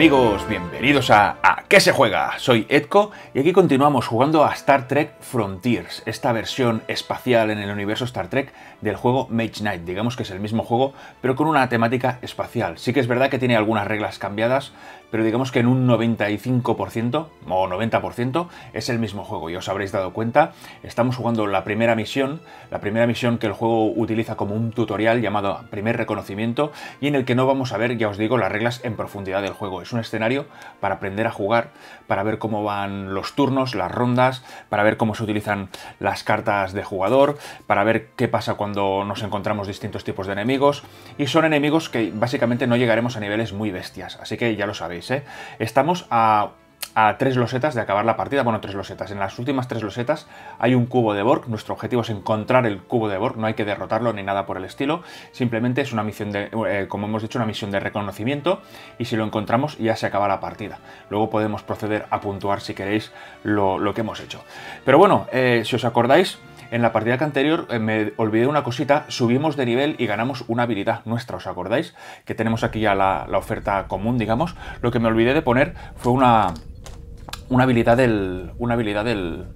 amigos, bienvenidos a ¿A qué se juega? Soy Edco y aquí continuamos jugando a Star Trek Frontiers, esta versión espacial en el universo Star Trek del juego Mage Knight, digamos que es el mismo juego pero con una temática espacial. Sí que es verdad que tiene algunas reglas cambiadas, pero digamos que en un 95% o 90% es el mismo juego. Y os habréis dado cuenta, estamos jugando la primera misión, la primera misión que el juego utiliza como un tutorial llamado primer reconocimiento y en el que no vamos a ver, ya os digo, las reglas en profundidad del juego. Es un escenario para aprender a jugar, para ver cómo van los turnos, las rondas, para ver cómo se utilizan las cartas de jugador, para ver qué pasa cuando nos encontramos distintos tipos de enemigos. Y son enemigos que básicamente no llegaremos a niveles muy bestias, así que ya lo sabéis. ¿eh? Estamos a tres losetas de acabar la partida. Bueno, tres losetas. En las últimas tres losetas hay un cubo de Borg. Nuestro objetivo es encontrar el cubo de Borg. No hay que derrotarlo ni nada por el estilo. Simplemente es una misión de, eh, como hemos dicho, una misión de reconocimiento. Y si lo encontramos ya se acaba la partida. Luego podemos proceder a puntuar si queréis lo, que hemos hecho. Pero bueno, eh, si os acordáis, en la partida anterior eh, me olvidé una cosita, subimos de nivel y ganamos una habilidad nuestra, ¿os acordáis? Que tenemos aquí ya la, oferta común, digamos. Lo que me olvidé de poner fue una, una habilidad del... Una habilidad del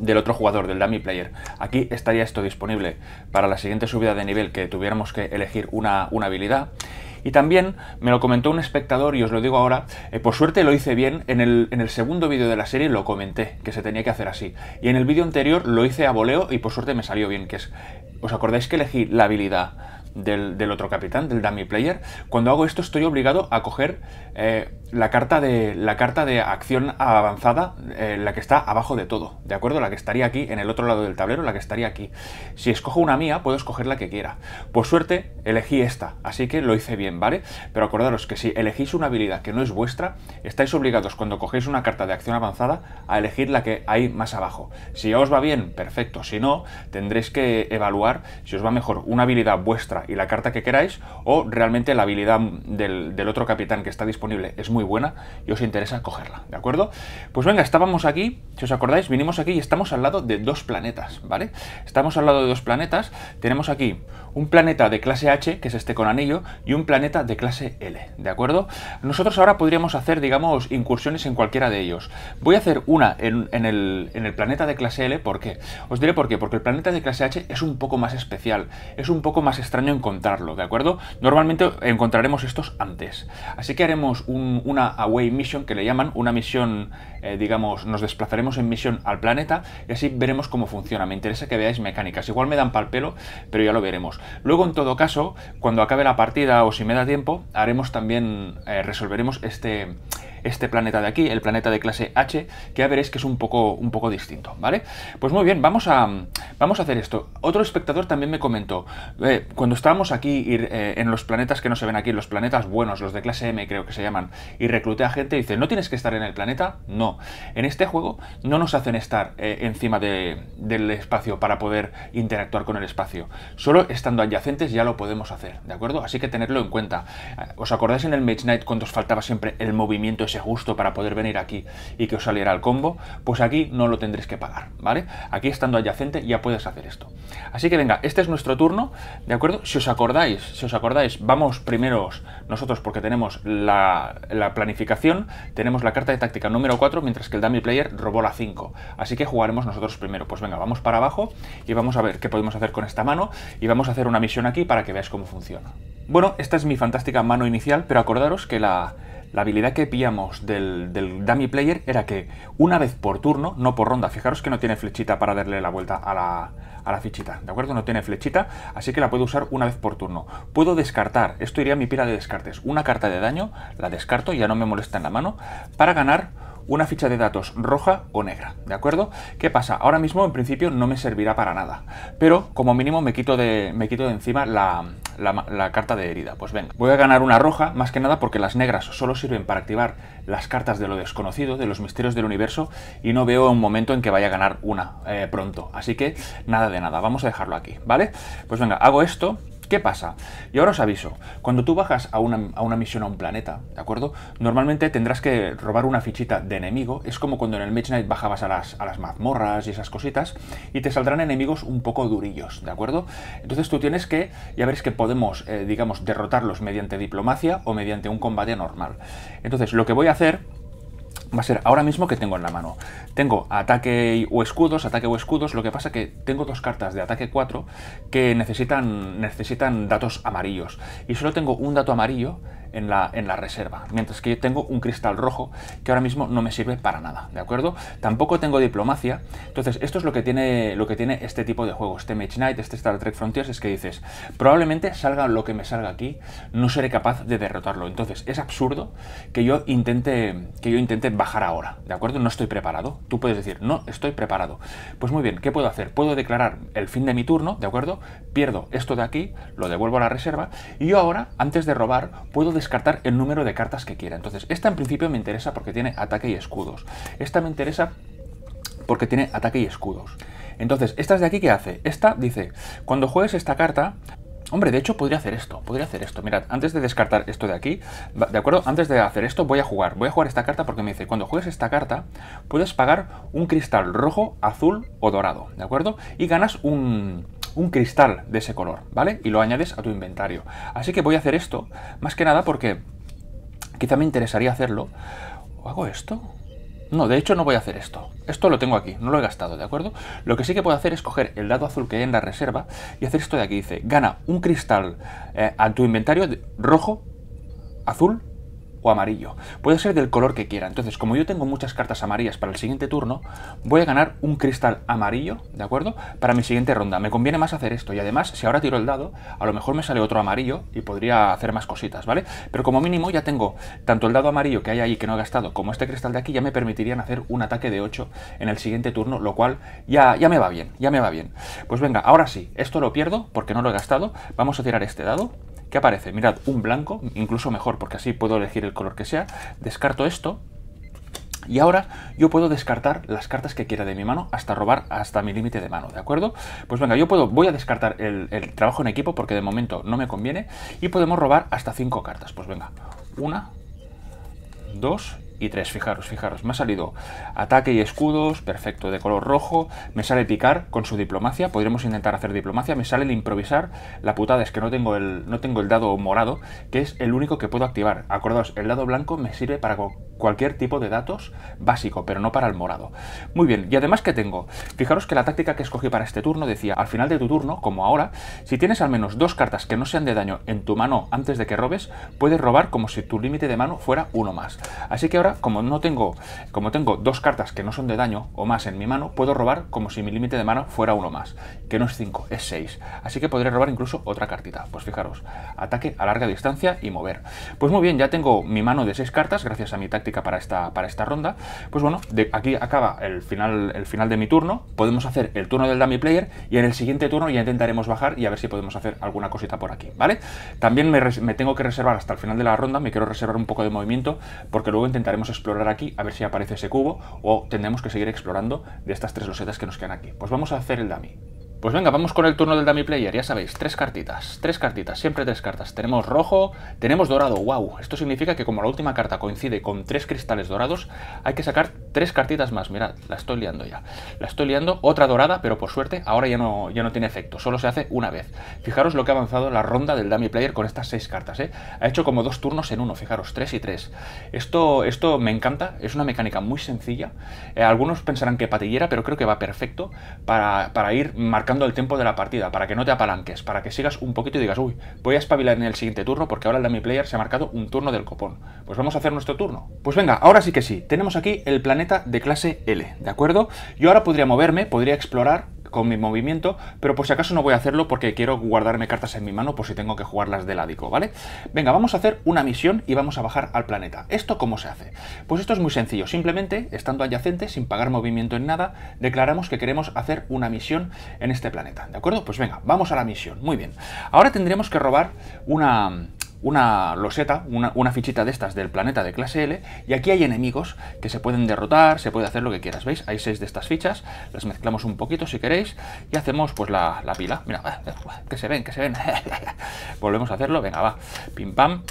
del otro jugador, del dummy player. Aquí estaría esto disponible para la siguiente subida de nivel que tuviéramos que elegir una, una habilidad. Y también me lo comentó un espectador, y os lo digo ahora, eh, por suerte lo hice bien, en el, en el segundo vídeo de la serie lo comenté, que se tenía que hacer así. Y en el vídeo anterior lo hice a voleo y por suerte me salió bien, que es, ¿os acordáis que elegí la habilidad? del, otro capitán, del dummy player, cuando hago esto estoy obligado a coger eh, la, carta de, la carta de acción avanzada, eh, la que está abajo de todo, ¿de acuerdo? La que estaría aquí, en el otro lado del tablero, la que estaría aquí. Si escojo una mía, puedo escoger la que quiera. Por suerte, elegí esta, así que lo hice bien, ¿vale? Pero acordaros que si elegís una habilidad que no es vuestra, estáis obligados cuando cogéis una carta de acción avanzada a elegir la que hay más abajo. Si os va bien, perfecto. Si no, tendréis que evaluar si os va mejor una habilidad vuestra y la carta que queráis, o realmente la habilidad del, del otro capitán que está disponible es muy buena y os interesa cogerla, ¿de acuerdo? Pues venga, estábamos aquí, si os acordáis, vinimos aquí y estamos al lado de dos planetas, ¿vale? Estamos al lado de dos planetas, tenemos aquí un planeta de clase H, que es este con anillo, y un planeta de clase L, ¿de acuerdo? Nosotros ahora podríamos hacer, digamos, incursiones en cualquiera de ellos. Voy a hacer una en, el, planeta de clase L, ¿por qué? Os diré por qué, porque el planeta de clase H es un poco más especial, es un poco más extraño encontrarlo, ¿de acuerdo? Normalmente encontraremos estos antes. Así que haremos una away mission que le llaman, una misión, eh, digamos, nos desplazaremos en misión al planeta y así veremos cómo funciona. Me interesa que veáis mecánicas. Igual me dan pal pelo, pero ya lo veremos. Luego, en todo caso, cuando acabe la partida o si me da tiempo, haremos también, eh, resolveremos este, este planeta de aquí, el planeta de clase H, que ya veréis que es un poco, un poco distinto, ¿vale? Pues muy bien, vamos a, vamos a hacer esto. Otro espectador también me comentó, eh, cuando estábamos aquí eh, en los planetas que no se ven aquí, los planetas buenos, los de clase M creo que se llaman, y recluté a gente, dice, ¿no tienes que estar en el planeta? No. En este juego no nos hacen estar eh, encima de, del espacio para poder interactuar con el espacio. Solo estando adyacentes ya lo podemos hacer, ¿de acuerdo? Así que tenerlo en cuenta. ¿Os acordáis en el Mage Knight cuando os faltaba siempre el movimiento justo gusto para poder venir aquí y que os saliera el combo, pues aquí no lo tendréis que pagar, ¿vale? Aquí estando adyacente ya puedes hacer esto. Así que venga, este es nuestro turno, ¿de acuerdo? Si os acordáis, si os acordáis, vamos primero nosotros porque tenemos la, la planificación, tenemos la carta de táctica número 4, mientras que el dummy player robó la 5. Así que jugaremos nosotros primero. Pues venga, vamos para abajo y vamos a ver qué podemos hacer con esta mano y vamos a hacer una misión aquí para que veáis cómo funciona. Bueno, esta es mi fantástica mano inicial, pero acordaros que la, la habilidad que pillamos del, dummy player era que una vez por turno, no por ronda, fijaros que no tiene flechita para darle la vuelta a la, fichita, ¿de acuerdo? No tiene flechita, así que la puedo usar una vez por turno. Puedo descartar, esto iría a mi pila de descartes, una carta de daño, la descarto, ya no me molesta en la mano, para ganar una ficha de datos roja o negra, ¿de acuerdo? ¿Qué pasa? Ahora mismo en principio no me servirá para nada, pero como mínimo me quito de, me quito de encima la, carta de herida. Pues venga, voy a ganar una roja, más que nada porque las negras solo sirven para activar las cartas de lo desconocido, de los misterios del universo, y no veo un momento en que vaya a ganar una eh, pronto. Así que nada de nada, vamos a dejarlo aquí, ¿vale? Pues venga, hago esto, ¿Qué pasa? Y ahora os aviso, cuando tú bajas a una, misión a un planeta, ¿de acuerdo? Normalmente tendrás que robar una fichita de enemigo, es como cuando en el Knight bajabas a las, a las mazmorras y esas cositas, y te saldrán enemigos un poco durillos, ¿de acuerdo? Entonces tú tienes que, ya veréis que podemos, eh, digamos, derrotarlos mediante diplomacia o mediante un combate normal. Entonces lo que voy a hacer va a ser ahora mismo que tengo en la mano. Tengo ataque o escudos, ataque o escudos, lo que pasa que tengo dos cartas de ataque 4 que necesitan, necesitan datos amarillos. Y solo tengo un dato amarillo en la, en la reserva. Mientras que yo tengo un cristal rojo que ahora mismo no me sirve para nada, ¿de acuerdo? Tampoco tengo diplomacia. Entonces, esto es lo que tiene, lo que tiene este tipo de juegos. Este Mage Knight, este Star Trek Frontiers, es que dices, probablemente salga lo que me salga aquí, no seré capaz de derrotarlo. Entonces, es absurdo que yo intente, que yo intente bajar ahora, ¿de acuerdo? No estoy preparado. Tú puedes decir, no estoy preparado. Pues muy bien, ¿qué puedo hacer? Puedo declarar el fin de mi turno, ¿de acuerdo? Pierdo esto de aquí, lo devuelvo a la reserva, y yo ahora, antes de robar, puedo descartar el número de cartas que quiera. Entonces, esta en principio me interesa porque tiene ataque y escudos. Esta me interesa porque tiene ataque y escudos. Entonces, ¿esta de aquí qué hace? Esta dice, cuando juegues esta carta, Hombre, de hecho podría hacer esto, podría hacer esto. Mirad, antes de descartar esto de aquí, ¿de acuerdo? Antes de hacer esto voy a jugar. Voy a jugar esta carta porque me dice, cuando juegues esta carta, puedes pagar un cristal rojo, azul o dorado, ¿de acuerdo? Y ganas un un cristal de ese color, ¿vale? Y lo añades a tu inventario. Así que voy a hacer esto, más que nada porque quizá me interesaría hacerlo. ¿O hago esto? No, de hecho no voy a hacer esto. Esto lo tengo aquí, no lo he gastado, ¿de acuerdo? Lo que sí que puedo hacer es coger el dado azul que hay en la reserva y hacer esto de aquí. Dice, gana un cristal eh, a tu inventario rojo, azul o amarillo. Puede ser del color que quiera. Entonces, como yo tengo muchas cartas amarillas para el siguiente turno, voy a ganar un cristal amarillo, ¿de acuerdo? Para mi siguiente ronda. Me conviene más hacer esto. Y además, si ahora tiro el dado, a lo mejor me sale otro amarillo y podría hacer más cositas, ¿vale? Pero como mínimo ya tengo tanto el dado amarillo que hay ahí que no he gastado, como este cristal de aquí, ya me permitirían hacer un ataque de 8 en el siguiente turno, lo cual ya, ya me va bien, ya me va bien. Pues venga, ahora sí, esto lo pierdo porque no lo he gastado. Vamos a tirar este dado. ¿Qué aparece? Mirad, un blanco, incluso mejor, porque así puedo elegir el color que sea. Descarto esto. Y ahora yo puedo descartar las cartas que quiera de mi mano hasta robar hasta mi límite de mano, ¿de acuerdo? Pues venga, yo puedo, voy a descartar el, trabajo en equipo porque de momento no me conviene y podemos robar hasta cinco cartas. Pues venga, una, dos y tres, Fijaros, fijaros, me ha salido ataque y escudos, perfecto, de color rojo. Me sale picar con su diplomacia, podremos intentar hacer diplomacia. Me sale el improvisar, la putada es que no tengo el, no tengo el dado morado, que es el único que puedo activar. Acordaos, el dado blanco me sirve para cualquier tipo de datos básico, pero no para el morado. Muy bien, y además que tengo, fijaros que la táctica que escogí para este turno decía, al final de tu turno, como ahora, si tienes al menos dos cartas que no sean de daño en tu mano antes de que robes, puedes robar como si tu límite de mano fuera uno más. Así que ahora como no tengo, como tengo dos cartas que no son de daño o más en mi mano, puedo robar como si mi límite de mano fuera uno más, que no es 5, es 6. Así que podré robar incluso otra cartita. Pues fijaros, ataque a larga distancia y mover. Pues muy bien, ya tengo mi mano de seis cartas, gracias a mi táctica para esta, para esta ronda. Pues bueno, aquí acaba el final, el final de mi turno. Podemos hacer el turno del dummy player y en el siguiente turno ya intentaremos bajar y a ver si podemos hacer alguna cosita por aquí, ¿vale? También me, me tengo que reservar hasta el final de la ronda, me quiero reservar un poco de movimiento porque luego intentaré Podemos explorar aquí a ver si aparece ese cubo o tendremos que seguir explorando de estas tres losetas que nos quedan aquí. Pues vamos a hacer el dummy. Pues venga, vamos con el turno del dummy player, ya sabéis, tres cartitas, tres cartitas, siempre tres cartas. Tenemos rojo, tenemos dorado, wow. Esto significa que como la última carta coincide con tres cristales dorados, hay que sacar tres cartitas más, mirad, la estoy liando ya. La estoy liando, otra dorada, pero por suerte ahora ya no, no tiene efecto, solo se hace una vez. Fijaros lo que ha avanzado la ronda del dummy player con estas seis cartas, ¿eh? Ha hecho como dos turnos en uno, fijaros, tres y tres. Esto, esto me encanta, es una mecánica muy sencilla. Eh, algunos pensarán que patillera, pero creo que va perfecto para ir marcando el tiempo de la partida, para que no te apalanques, para que sigas un poquito y digas, uy, voy a espabilar en el siguiente turno porque ahora el dummy player se ha marcado un turno del copón. Pues vamos a hacer nuestro turno. Pues venga, ahora sí que sí, tenemos aquí el planeta de clase L, ¿de acuerdo? Yo ahora podría moverme, podría explorar, con mi movimiento, pero por si acaso no voy a hacerlo porque quiero guardarme cartas en mi mano por si tengo que jugarlas de ládico, ¿vale? Venga, vamos a hacer una misión y vamos a bajar al planeta. ¿Esto cómo se hace? Pues esto es muy sencillo, simplemente, estando adyacente, sin pagar movimiento en nada, declaramos que queremos hacer una misión en este planeta, ¿de acuerdo? Pues venga, vamos a la misión, muy bien. Ahora tendremos que robar una, una loseta, una, fichita de estas del planeta de clase L, y aquí hay enemigos que se pueden derrotar, se puede hacer lo que quieras, ¿veis? Hay seis de estas fichas, las mezclamos un poquito si queréis, y hacemos pues la, la pila, mira, que se ven, que se ven, volvemos a hacerlo, venga, va, pim pam,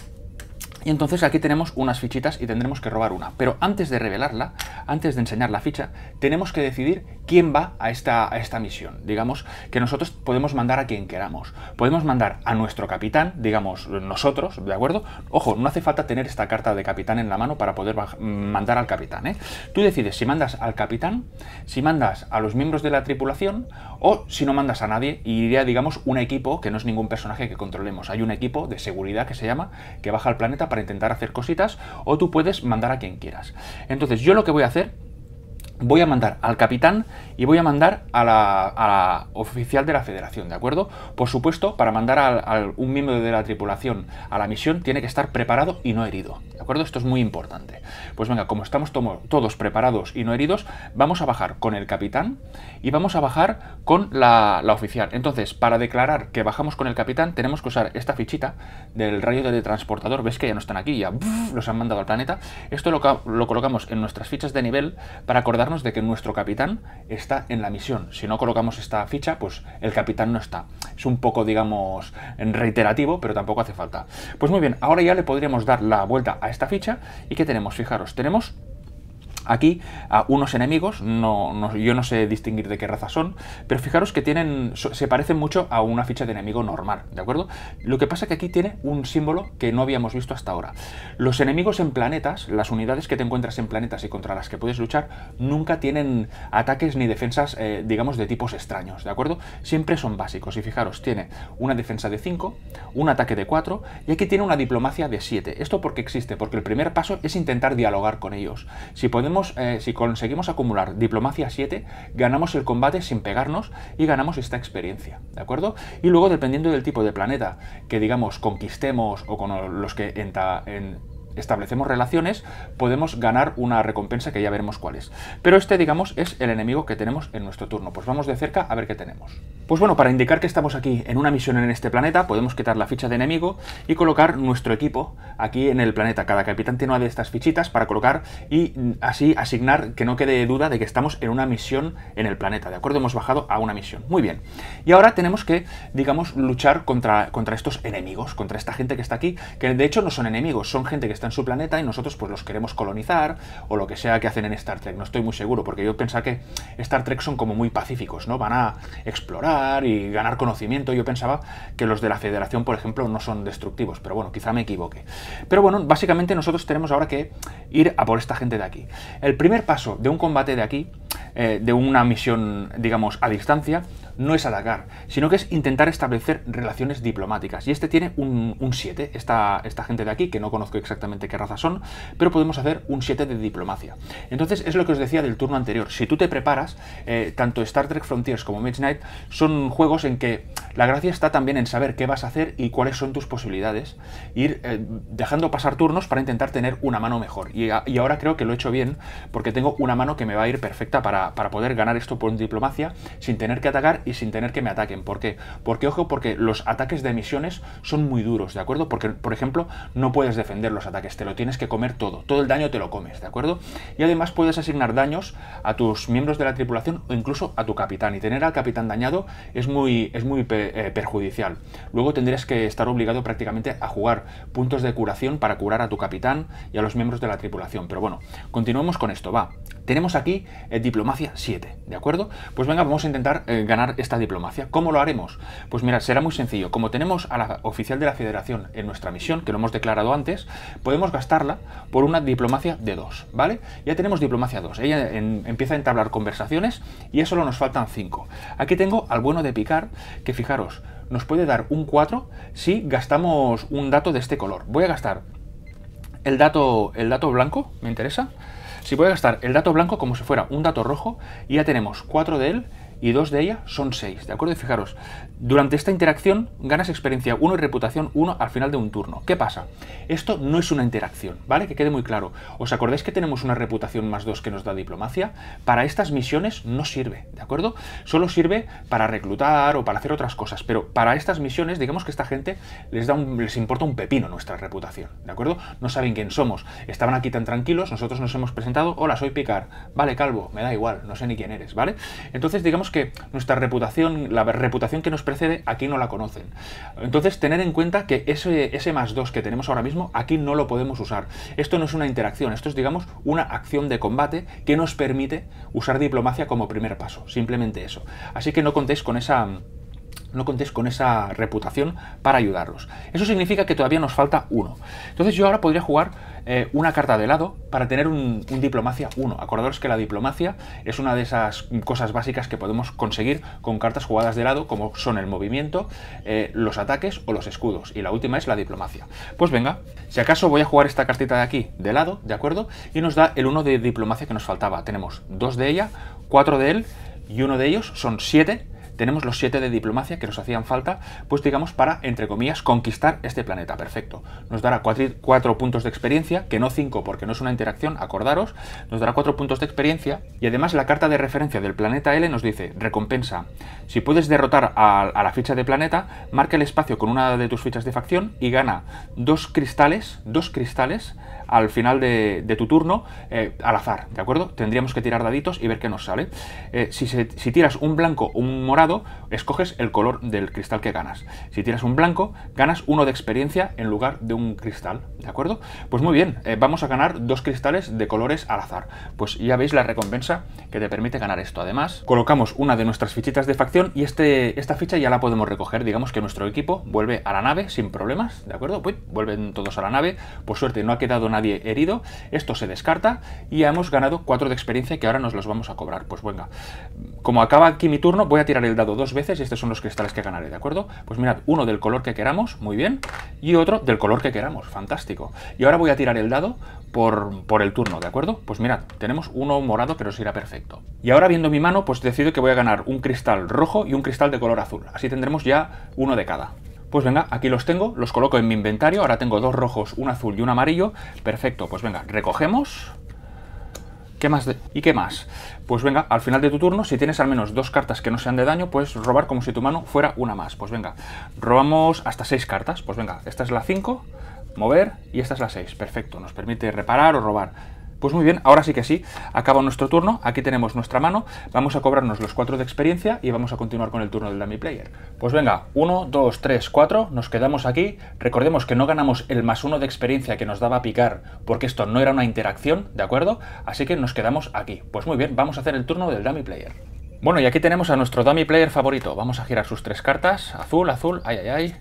y entonces aquí tenemos unas fichitas y tendremos que robar una. Pero antes de revelarla, antes de enseñar la ficha, tenemos que decidir quién va a esta, esta misión. Digamos que nosotros podemos mandar a quien queramos. Podemos mandar a nuestro capitán, digamos nosotros, ¿de acuerdo? Ojo, no hace falta tener esta carta de capitán en la mano para poder mandar al capitán. ¿eh? Tú decides si mandas al capitán, si mandas a los miembros de la tripulación o si no mandas a nadie y iría, digamos, un equipo que no es ningún personaje que controlemos. Hay un equipo de seguridad que se llama que baja al planeta para intentar hacer cositas o tú puedes mandar a quien quieras. Entonces yo lo que voy a hacer voy a mandar al capitán y voy a mandar a la, oficial de la federación, ¿de acuerdo? Por supuesto, para mandar a un miembro de la tripulación a la misión tiene que estar preparado y no herido, ¿de acuerdo? Esto es muy importante. Pues venga, como estamos todos preparados y no heridos, vamos a bajar con el capitán y vamos a bajar con la, oficial. Entonces, para declarar que bajamos con el capitán, tenemos que usar esta fichita del rayo de transportador. ¿Ves que ya no están aquí? Ya los han mandado al planeta. Esto lo, lo colocamos en nuestras fichas de nivel para acordar de que nuestro capitán está en la misión. Si no colocamos esta ficha, pues el capitán no está. Es un poco, digamos, reiterativo, pero tampoco hace falta. Pues muy bien, ahora ya le podríamos dar la vuelta a esta ficha. ¿Y qué tenemos? Fijaros, tenemos aquí a unos enemigos, no, yo no sé distinguir de qué raza son, pero fijaros que tienen, se parecen mucho a una ficha de enemigo normal, ¿de acuerdo? Lo que pasa es que aquí tiene un símbolo que no habíamos visto hasta ahora. Los enemigos en planetas, las unidades que te encuentras en planetas y contra las que puedes luchar, nunca tienen ataques ni defensas, eh, digamos, de tipos extraños, ¿de acuerdo? Siempre son básicos y fijaros, tiene una defensa de 5, un ataque de 4 y aquí tiene una diplomacia de 7. ¿Esto porque existe? Porque el primer paso es intentar dialogar con ellos. Si podemos eh, si conseguimos acumular diplomacia 7, ganamos el combate sin pegarnos y ganamos esta experiencia, ¿de acuerdo? Y luego, dependiendo del tipo de planeta que, digamos, conquistemos o con los que entra en, establecemos relaciones, podemos ganar una recompensa que ya veremos cuál es. Pero este, digamos, es el enemigo que tenemos en nuestro turno. Pues vamos de cerca a ver qué tenemos. Pues bueno, para indicar que estamos aquí en una misión en este planeta, podemos quitar la ficha de enemigo y colocar nuestro equipo aquí en el planeta. Cada capitán tiene una de estas fichitas para colocar y así asignar que no quede duda de que estamos en una misión en el planeta. ¿De acuerdo? Hemos bajado a una misión. Muy bien. Y ahora tenemos que, digamos, luchar contra, contra estos enemigos, contra esta gente que está aquí, que de hecho no son enemigos, son gente que está en su planeta y nosotros pues los queremos colonizar o lo que sea que hacen en Star Trek. No estoy muy seguro, porque yo pensaba que Star Trek son como muy pacíficos, ¿no? Van a explorar y ganar conocimiento. Yo pensaba que los de la Federación, por ejemplo, no son destructivos, pero bueno, quizá me equivoque. Pero bueno, básicamente nosotros tenemos ahora que ir a por esta gente de aquí. El primer paso de un combate de aquí, eh, de una misión, digamos, a distancia, no es atacar, sino que es intentar establecer relaciones diplomáticas. Y este tiene un 7, esta, esta gente de aquí, que no conozco exactamente qué raza son, pero podemos hacer un 7 de diplomacia. Entonces es lo que os decía del turno anterior. Si tú te preparas, eh, tanto Star Trek Frontiers como Midnight son juegos en que la gracia está también en saber qué vas a hacer y cuáles son tus posibilidades. Ir eh, dejando pasar turnos para intentar tener una mano mejor. Y, ahora creo que lo he hecho bien porque tengo una mano que me va a ir perfecta para, para poder ganar esto por diplomacia sin tener que atacar sin tener que me ataquen. ¿Por qué? Porque, ojo, porque los ataques de misiones son muy duros, ¿de acuerdo? Porque, por ejemplo, no puedes defender los ataques, te lo tienes que comer todo, todo el daño te lo comes, ¿de acuerdo? Y además puedes asignar daños a tus miembros de la tripulación o incluso a tu capitán, y tener al capitán dañado es muy, es muy eh, perjudicial. Luego tendrías que estar obligado prácticamente a jugar puntos de curación para curar a tu capitán y a los miembros de la tripulación. Pero bueno, continuemos con esto, va. Tenemos aquí eh, Diplomacia 7, ¿de acuerdo? Pues venga, vamos a intentar eh, ganar esta diplomacia. ¿Cómo lo haremos? Pues mira, será muy sencillo. Como tenemos a la oficial de la Federación en nuestra misión, que lo hemos declarado antes, podemos gastarla por una diplomacia de dos, ¿vale? Ya tenemos diplomacia 2. Ella empieza a entablar conversaciones y ya solo nos faltan 5. Aquí tengo al bueno de picar que fijaros, nos puede dar un 4 si gastamos un dato de este color. Voy a gastar el dato, el dato blanco, me interesa. Si voy a gastar el dato blanco como si fuera un dato rojo, y ya tenemos 4 de él y dos de ellas son seis, ¿de acuerdo? Y fijaros, durante esta interacción ganas experiencia 1 y reputación 1 al final de un turno. ¿Qué pasa? Esto no es una interacción, ¿vale? Que quede muy claro. ¿Os acordáis que tenemos una reputación más 2 que nos da diplomacia? Para estas misiones no sirve, ¿de acuerdo? Solo sirve para reclutar o para hacer otras cosas, pero para estas misiones, digamos que esta gente les, da un, les importa un pepino nuestra reputación, ¿de acuerdo? No saben quién somos, estaban aquí tan tranquilos, nosotros nos hemos presentado, hola, soy Picar. vale, calvo, me da igual, no sé ni quién eres, ¿vale? Entonces digamos que nuestra reputación, la reputación que nos precede, aquí no la conocen. Entonces, tener en cuenta que ese, ese más 2 que tenemos ahora mismo, aquí no lo podemos usar. Esto no es una interacción, esto es, digamos, una acción de combate que nos permite usar diplomacia como primer paso. Simplemente eso. Así que no contéis con esa no contéis con esa reputación para ayudarlos. Eso significa que todavía nos falta uno. Entonces yo ahora podría jugar eh, una carta de lado para tener un, diplomacia 1. Acordaros que la diplomacia es una de esas cosas básicas que podemos conseguir con cartas jugadas de lado, como son el movimiento, eh, los ataques o los escudos. Y la última es la diplomacia. Pues venga, si acaso voy a jugar esta cartita de aquí de lado, ¿de acuerdo? Y nos da el uno de diplomacia que nos faltaba. Tenemos dos de ella, cuatro de él y uno de ellos son siete tenemos los 7 de diplomacia que nos hacían falta, pues digamos, para, entre comillas, conquistar este planeta. Perfecto. Nos dará 4 puntos de experiencia, que no 5 porque no es una interacción, acordaros, nos dará 4 puntos de experiencia y además la carta de referencia del planeta L nos dice, recompensa. Si puedes derrotar a, la ficha de planeta, marca el espacio con una de tus fichas de facción y gana dos cristales, dos cristales al final de, tu turno eh, al azar, ¿de acuerdo? Tendríamos que tirar daditos y ver qué nos sale. Eh, si, tiras un blanco o un morado, escoges el color del cristal que ganas. Si tiras un blanco, ganas uno de experiencia en lugar de un cristal, ¿de acuerdo? Pues muy bien, eh, vamos a ganar dos cristales de colores al azar. Pues ya veis la recompensa que te permite ganar esto. Además, colocamos una de nuestras fichitas de facción y este, esta ficha ya la podemos recoger. Digamos que nuestro equipo vuelve a la nave sin problemas, ¿de acuerdo? Pues vuelven todos a la nave. Por suerte no ha quedado nadie nadie herido. Esto se descarta y hemos ganado cuatro de experiencia que ahora nos los vamos a cobrar. Pues venga, como acaba aquí mi turno, voy a tirar el dado dos veces y estos son los cristales que ganaré, ¿de acuerdo? Pues mirad, uno del color que queramos, muy bien, y otro del color que queramos, fantástico. Y ahora voy a tirar el dado por, por el turno, ¿de acuerdo? Pues mirad, tenemos uno morado pero nos irá perfecto. Y ahora viendo mi mano, pues decido que voy a ganar un cristal rojo y un cristal de color azul. Así tendremos ya uno de cada. Pues venga, aquí los tengo, los coloco en mi inventario. Ahora tengo dos rojos, un azul y un amarillo. Perfecto, pues venga, recogemos. ¿Qué más? ¿Y qué más? Pues venga, al final de tu turno, si tienes al menos dos cartas que no sean de daño, puedes robar como si tu mano fuera una más. Pues venga, robamos hasta seis cartas. Pues venga, esta es la 5, mover y esta es la 6. Perfecto, nos permite reparar o robar. Pues muy bien, ahora sí que sí, acaba nuestro turno, aquí tenemos nuestra mano, vamos a cobrarnos los 4 de experiencia y vamos a continuar con el turno del dummy player. Pues venga, 1, 2, 3, 4, nos quedamos aquí, recordemos que no ganamos el más 1 de experiencia que nos daba picar porque esto no era una interacción, ¿de acuerdo? Así que nos quedamos aquí. Pues muy bien, vamos a hacer el turno del dummy player. Bueno, y aquí tenemos a nuestro dummy player favorito, vamos a girar sus tres cartas, azul, azul, ay, ay, ay,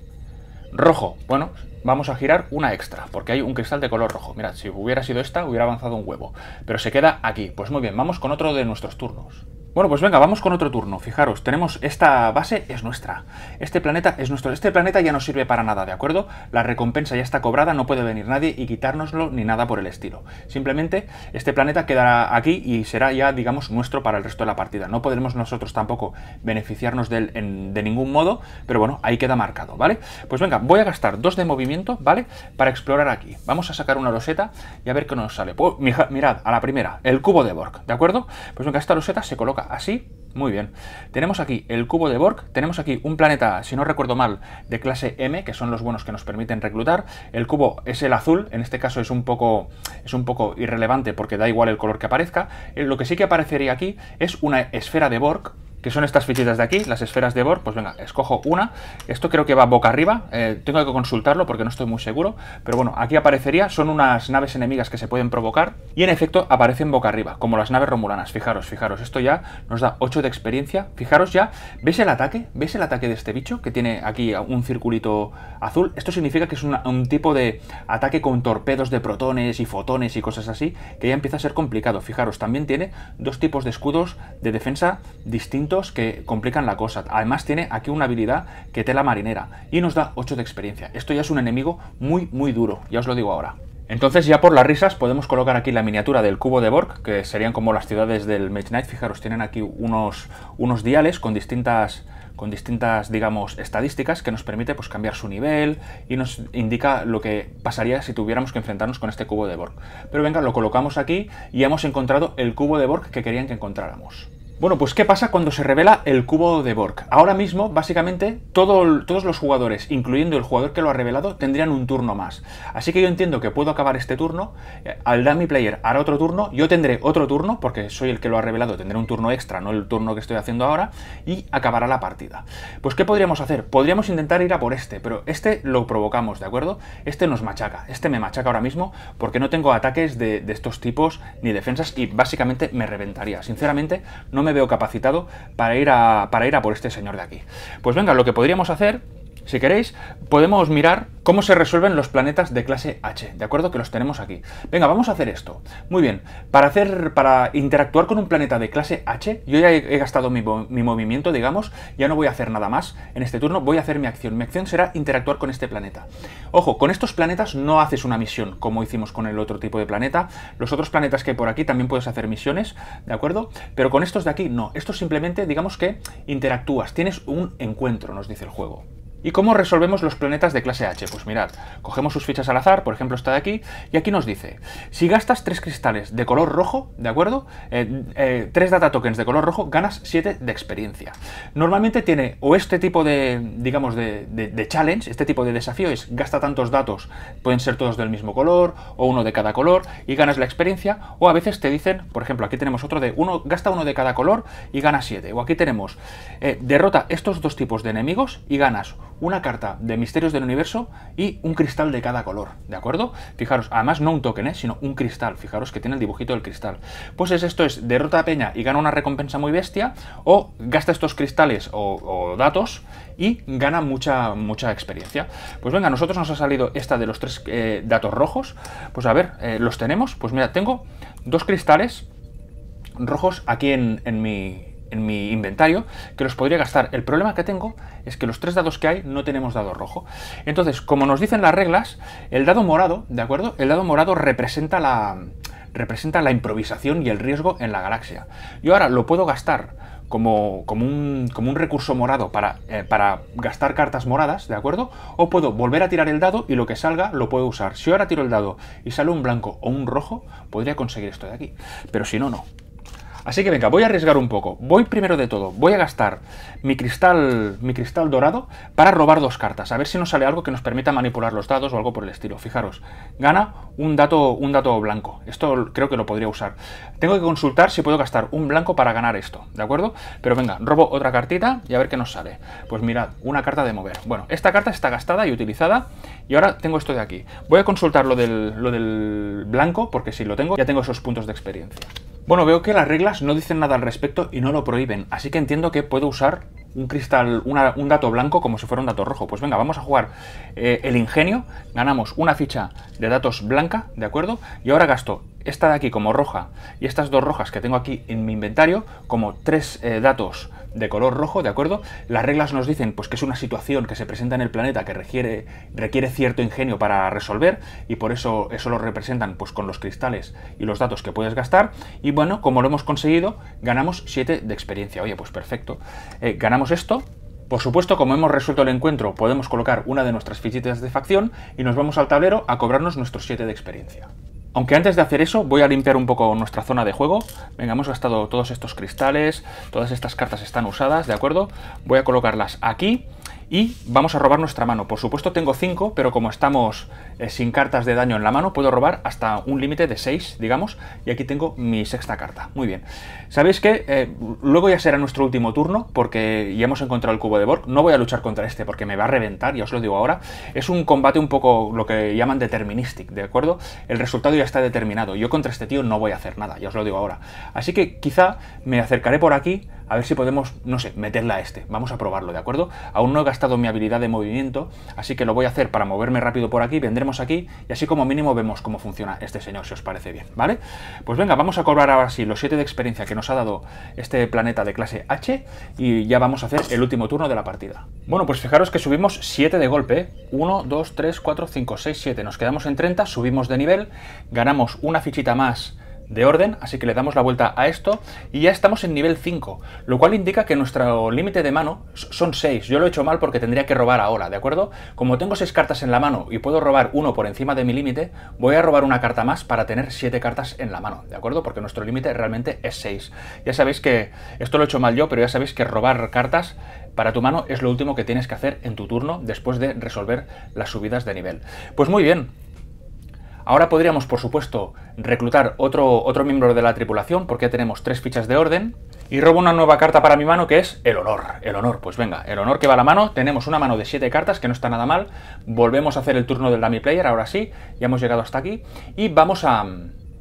rojo, bueno vamos a girar una extra, porque hay un cristal de color rojo. Mirad, si hubiera sido esta, hubiera avanzado un huevo. Pero se queda aquí. Pues muy bien, vamos con otro de nuestros turnos. Bueno, pues venga, vamos con otro turno. Fijaros, tenemos esta base es nuestra. Este planeta es nuestro. Este planeta ya no sirve para nada, ¿de acuerdo? La recompensa ya está cobrada, no puede venir nadie y quitárnoslo ni nada por el estilo. Simplemente este planeta quedará aquí y será ya, digamos, nuestro para el resto de la partida. No podremos nosotros tampoco beneficiarnos de él de ningún modo, pero bueno, ahí queda marcado, ¿vale? Pues venga, voy a gastar dos de movimiento ¿vale? Para explorar aquí. Vamos a sacar una roseta y a ver qué nos sale. Pues, mirad, a la primera, el cubo de Borg, ¿de acuerdo? Pues venga, esta roseta se coloca así, muy bien. Tenemos aquí el cubo de Borg, tenemos aquí un planeta, si no recuerdo mal, de clase M, que son los buenos que nos permiten reclutar. El cubo es el azul, en este caso es un poco, es un poco irrelevante porque da igual el color que aparezca. Eh, lo que sí que aparecería aquí es una esfera de Borg, que son estas fichitas de aquí, las esferas de Bor pues venga, escojo una. Esto creo que va boca arriba, eh, tengo que consultarlo porque no estoy muy seguro, pero bueno, aquí aparecería, son unas naves enemigas que se pueden provocar y en efecto aparecen boca arriba, como las naves romulanas, fijaros, fijaros, esto ya nos da 8 de experiencia, fijaros ya, ¿veis el ataque? ves el ataque de este bicho que tiene aquí un circulito azul? Esto significa que es un tipo de ataque con torpedos de protones y fotones y cosas así, que ya empieza a ser complicado, fijaros, también tiene dos tipos de escudos de defensa distintos que complican la cosa. Además tiene aquí una habilidad que tela marinera y nos da 8 de experiencia. Esto ya es un enemigo muy muy duro, ya os lo digo ahora. Entonces ya por las risas podemos colocar aquí la miniatura del cubo de Borg, que serían como las ciudades del Mage Knight. Fijaros, tienen aquí unos, unos diales con distintas, con distintas, digamos, estadísticas que nos permite pues, cambiar su nivel y nos indica lo que pasaría si tuviéramos que enfrentarnos con este cubo de Borg. Pero venga, lo colocamos aquí y hemos encontrado el cubo de Borg que querían que encontráramos. Bueno, pues ¿qué pasa cuando se revela el cubo de Borg? Ahora mismo, básicamente, todos los jugadores, incluyendo el jugador que lo ha revelado, tendrían un turno más. Así que yo entiendo que puedo acabar este turno, eh, al mi Player hará otro turno, yo tendré otro turno, porque soy el que lo ha revelado, tendré un turno extra, no el turno que estoy haciendo ahora, y acabará la partida. Pues ¿qué podríamos hacer? Podríamos intentar ir a por este, pero este lo provocamos, ¿de acuerdo? Este nos machaca, este me machaca ahora mismo, porque no tengo ataques de estos tipos ni defensas, y básicamente me reventaría. Sinceramente, no me me veo capacitado para ir a, para ir a por este señor de aquí. Pues venga, lo que podríamos hacer si queréis, podemos mirar cómo se resuelven los planetas de clase H, ¿de acuerdo? Que los tenemos aquí. Venga, vamos a hacer esto. Muy bien, para, hacer, para interactuar con un planeta de clase H, yo ya he, gastado mi, mi, movimiento, digamos, ya no voy a hacer nada más. En este turno voy a hacer mi acción. Mi acción será interactuar con este planeta. Ojo, con estos planetas no haces una misión, como hicimos con el otro tipo de planeta. Los otros planetas que hay por aquí también puedes hacer misiones, ¿de acuerdo? Pero con estos de aquí no. Estos simplemente, digamos que interactúas, tienes un encuentro, nos dice el juego. ¿Y cómo resolvemos los planetas de clase H? Pues mirad, cogemos sus fichas al azar, por ejemplo esta de aquí, y aquí nos dice, si gastas tres cristales de color rojo, ¿de acuerdo? 3 eh, eh, data tokens de color rojo, ganas 7 de experiencia. Normalmente tiene o este tipo de, digamos, de, challenge, este tipo de desafío es, gasta tantos datos, pueden ser todos del mismo color, o uno de cada color, y ganas la experiencia, o a veces te dicen, por ejemplo, aquí tenemos otro de, uno, gasta uno de cada color y gana 7, o aquí tenemos, eh, derrota estos dos tipos de enemigos y ganas una carta de misterios del universo y un cristal de cada color, ¿de acuerdo? Fijaros, además no un token, ¿eh? sino un cristal, fijaros que tiene el dibujito del cristal. Pues es, esto es, derrota a Peña y gana una recompensa muy bestia, o gasta estos cristales o, datos y gana mucha, mucha experiencia. Pues venga, a nosotros nos ha salido esta de los tres eh, datos rojos, pues a ver, eh, los tenemos, pues mira, tengo dos cristales rojos aquí en, en mi en mi inventario que los podría gastar. El problema que tengo es que los tres dados que hay no tenemos dado rojo. Entonces, como nos dicen las reglas, el dado morado, ¿de acuerdo? El dado morado representa la, representa la improvisación y el riesgo en la galaxia. Yo ahora lo puedo gastar como, como, un, recurso morado para, eh, para, gastar cartas moradas, ¿de acuerdo? O puedo volver a tirar el dado y lo que salga lo puedo usar. Si ahora tiro el dado y sale un blanco o un rojo, podría conseguir esto de aquí. Pero si no, no. Así que venga, voy a arriesgar un poco. Voy primero de todo, voy a gastar mi cristal, mi cristal dorado para robar dos cartas. A ver si nos sale algo que nos permita manipular los dados o algo por el estilo. Fijaros, gana un dato, un dato blanco. Esto creo que lo podría usar. Tengo que consultar si puedo gastar un blanco para ganar esto, ¿de acuerdo? Pero venga, robo otra cartita y a ver qué nos sale. Pues mirad, una carta de mover. Bueno, esta carta está gastada y utilizada y ahora tengo esto de aquí. Voy a consultar lo lo del blanco porque si lo tengo ya tengo esos puntos de experiencia. Bueno, veo que las reglas no dicen nada al respecto y no lo prohíben, así que entiendo que puedo usar un cristal, un dato blanco como si fuera un dato rojo. Pues venga, vamos a jugar eh, el ingenio, ganamos una ficha de datos blanca, ¿de acuerdo? Y ahora gasto esta de aquí como roja y estas dos rojas que tengo aquí en mi inventario como tres eh, datos de color rojo, ¿de acuerdo? Las reglas nos dicen pues, que es una situación que se presenta en el planeta que requiere, requiere cierto ingenio para resolver y por eso eso lo representan pues, con los cristales y los datos que puedes gastar. Y bueno, como lo hemos conseguido, ganamos 7 de experiencia. Oye, pues perfecto. Eh, ganamos esto, por supuesto, como hemos resuelto el encuentro, podemos colocar una de nuestras fichitas de facción y nos vamos al tablero a cobrarnos nuestros 7 de experiencia. Aunque antes de hacer eso voy a limpiar un poco nuestra zona de juego. Venga, hemos gastado todos estos cristales, todas estas cartas están usadas, ¿de acuerdo? Voy a colocarlas aquí y vamos a robar nuestra mano. Por supuesto tengo 5, pero como estamos eh, sin cartas de daño en la mano, puedo robar hasta un límite de 6, digamos, y aquí tengo mi sexta carta. Muy bien. ¿Sabéis que eh, luego ya será nuestro último turno, porque ya hemos encontrado el cubo de Borg. No voy a luchar contra este, porque me va a reventar, ya os lo digo ahora. Es un combate un poco lo que llaman deterministic, ¿de acuerdo? El resultado ya está determinado. Yo contra este tío no voy a hacer nada, ya os lo digo ahora. Así que quizá me acercaré por aquí a ver si podemos, no sé, meterla a este. Vamos a probarlo, ¿de acuerdo? Aún no he gastado mi habilidad de movimiento, así que lo voy a hacer para moverme rápido por aquí, vendremos aquí y así como mínimo vemos cómo funciona este señor, si os parece bien, ¿vale? Pues venga, vamos a cobrar ahora sí los 7 de experiencia que nos ha dado este planeta de clase H y ya vamos a hacer el último turno de la partida. Bueno, pues fijaros que subimos 7 de golpe, 1, 2, 3, 4, 5, 6, 7, nos quedamos en 30, subimos de nivel, ganamos una fichita más de orden, así que le damos la vuelta a esto y ya estamos en nivel 5, lo cual indica que nuestro límite de mano son 6. Yo lo he hecho mal porque tendría que robar ahora, ¿de acuerdo? Como tengo 6 cartas en la mano y puedo robar uno por encima de mi límite, voy a robar una carta más para tener 7 cartas en la mano, ¿de acuerdo? Porque nuestro límite realmente es 6. Ya sabéis que esto lo he hecho mal yo, pero ya sabéis que robar cartas para tu mano es lo último que tienes que hacer en tu turno después de resolver las subidas de nivel. Pues muy bien, Ahora podríamos, por supuesto, reclutar otro, otro miembro de la tripulación, porque ya tenemos tres fichas de orden. Y robo una nueva carta para mi mano, que es el honor. El honor, pues venga, el honor que va a la mano. Tenemos una mano de siete cartas, que no está nada mal. Volvemos a hacer el turno del dummy player, ahora sí. Ya hemos llegado hasta aquí. Y vamos a...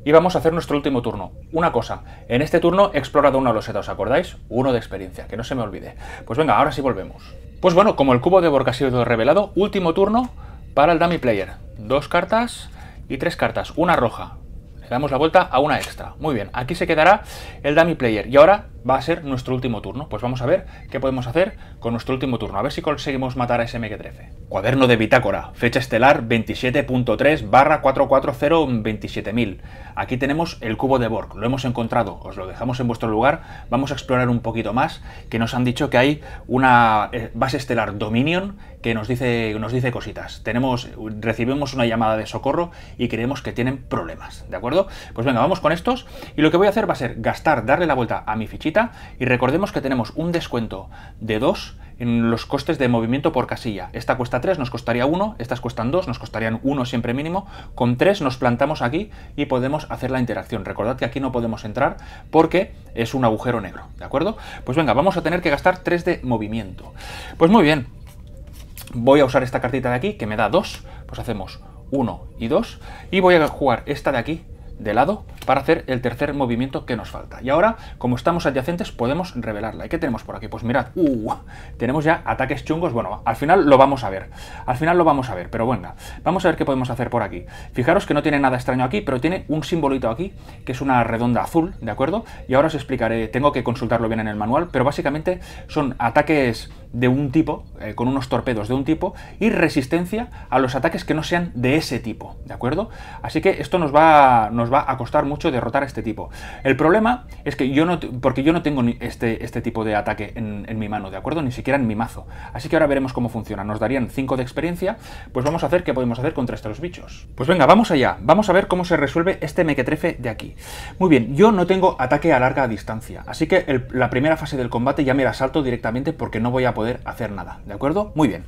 Y vamos a hacer nuestro último turno. Una cosa, en este turno he explorado de los ¿os acordáis? Uno de experiencia, que no se me olvide. Pues venga, ahora sí volvemos. Pues bueno, como el cubo de Borg ha sido revelado, último turno para el dummy player. Dos cartas y tres cartas, una roja. Le damos la vuelta a una extra. Muy bien, aquí se quedará el dummy player. Y ahora va a ser nuestro último turno. Pues vamos a ver qué podemos hacer con nuestro último turno. A ver si conseguimos matar a ese MG13. Cuaderno de bitácora, fecha estelar 27.3 barra 440-27000. Aquí tenemos el cubo de Borg, lo hemos encontrado, os lo dejamos en vuestro lugar. Vamos a explorar un poquito más, que nos han dicho que hay una eh, base estelar Dominion que nos dice, nos dice cositas. Tenemos, recibimos una llamada de socorro y creemos que tienen problemas, ¿de acuerdo? Pues venga, vamos con estos y lo que voy a hacer va a ser gastar, darle la vuelta a mi fichita y recordemos que tenemos un descuento de 2 en los costes de movimiento por casilla. Esta cuesta 3, nos costaría 1, estas cuestan 2, nos costarían 1 siempre mínimo. Con 3 nos plantamos aquí y podemos hacer la interacción. Recordad que aquí no podemos entrar porque es un agujero negro, ¿de acuerdo? Pues venga, vamos a tener que gastar 3 de movimiento. Pues muy bien, voy a usar esta cartita de aquí que me da 2, pues hacemos 1 y 2 y voy a jugar esta de aquí de lado para hacer el tercer movimiento que nos falta. Y ahora, como estamos adyacentes, podemos revelarla. ¿Y qué tenemos por aquí? Pues mirad, uh, tenemos ya ataques chungos. Bueno, al final lo vamos a ver. Al final lo vamos a ver, pero bueno, vamos a ver qué podemos hacer por aquí. Fijaros que no tiene nada extraño aquí, pero tiene un simbolito aquí, que es una redonda azul, ¿de acuerdo? Y ahora os explicaré, tengo que consultarlo bien en el manual, pero básicamente son ataques de un tipo, eh, con unos torpedos de un tipo, y resistencia a los ataques que no sean de ese tipo, ¿de acuerdo? Así que esto nos va, nos va a costar mucho derrotar a este tipo. El problema es que yo no, porque yo no tengo este, este tipo de ataque en, mi mano, ¿de acuerdo? Ni siquiera en mi mazo. Así que ahora veremos cómo funciona. Nos darían 5 de experiencia, pues vamos a hacer qué podemos hacer contra estos bichos. Pues venga, vamos allá. Vamos a ver cómo se resuelve este mequetrefe de aquí. Muy bien, yo no tengo ataque a larga distancia, así que la primera fase del combate ya me la salto directamente porque no voy a poder hacer nada, ¿de acuerdo? Muy bien.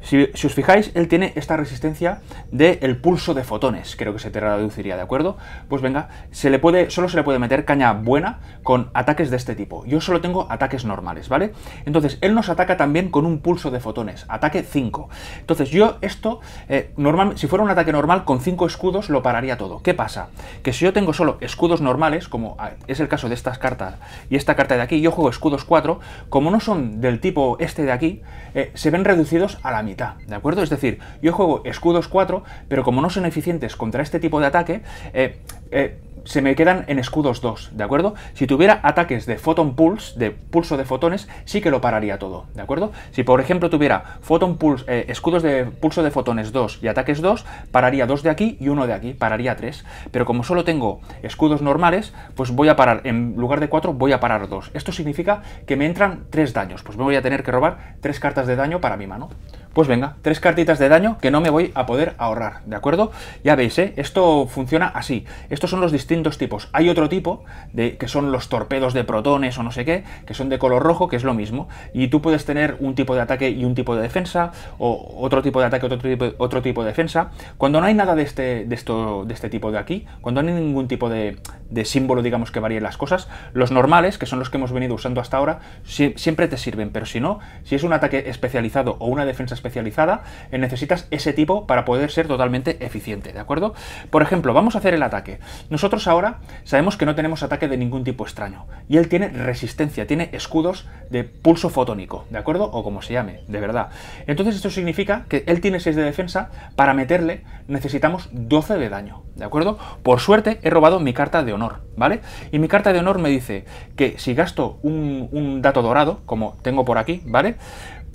Si, os fijáis, él tiene esta resistencia del el pulso de fotones, creo que se te reduciría, ¿de acuerdo? Pues venga, se le puede, solo se le puede meter caña buena con ataques de este tipo. Yo solo tengo ataques normales, ¿vale? Entonces, él nos ataca también con un pulso de fotones, ataque 5. Entonces, yo esto, eh, normal, si fuera un ataque normal, con 5 escudos lo pararía todo. ¿Qué pasa? Que si yo tengo solo escudos normales, como ah, es el caso de estas cartas y esta carta de aquí, yo juego escudos 4, como no son del tipo este de aquí, eh, se ven reducidos a la ¿de acuerdo? Es decir, yo juego escudos 4, pero como no son eficientes contra este tipo de ataque, eh, eh, se me quedan en escudos 2, ¿de acuerdo? Si tuviera ataques de photon pulse, de pulso de fotones, sí que lo pararía todo, ¿de acuerdo? Si por ejemplo tuviera photon pulse, eh, escudos de pulso de fotones 2 y ataques 2, pararía 2 de aquí y 1 de aquí, pararía 3. Pero como solo tengo escudos normales, pues voy a parar, en lugar de 4 voy a parar 2. Esto significa que me entran 3 daños, pues me voy a tener que robar 3 cartas de daño para mi mano. Pues venga, tres cartitas de daño que no me voy a poder ahorrar, ¿de acuerdo? Ya veis, ¿eh? esto funciona así. Estos son los distintos tipos. Hay otro tipo, de, que son los torpedos de protones o no sé qué, que son de color rojo, que es lo mismo. Y tú puedes tener un tipo de ataque y un tipo de defensa, o otro tipo de ataque, otro tipo, otro tipo de defensa. Cuando no hay nada de este, esto, de este tipo de aquí, cuando no hay ningún tipo de, símbolo, digamos, que varíen las cosas, los normales, que son los que hemos venido usando hasta ahora, siempre te sirven. Pero si no, si es un ataque especializado o una defensa especializada, especializada, eh, necesitas ese tipo para poder ser totalmente eficiente, ¿de acuerdo? Por ejemplo, vamos a hacer el ataque. Nosotros ahora sabemos que no tenemos ataque de ningún tipo extraño, y él tiene resistencia, tiene escudos de pulso fotónico, ¿de acuerdo? O como se llame, de verdad. Entonces esto significa que él tiene 6 de defensa, para meterle necesitamos 12 de daño, ¿de acuerdo? Por suerte he robado mi carta de honor, ¿vale? Y mi carta de honor me dice que si gasto un, un dato dorado, como tengo por aquí, ¿vale?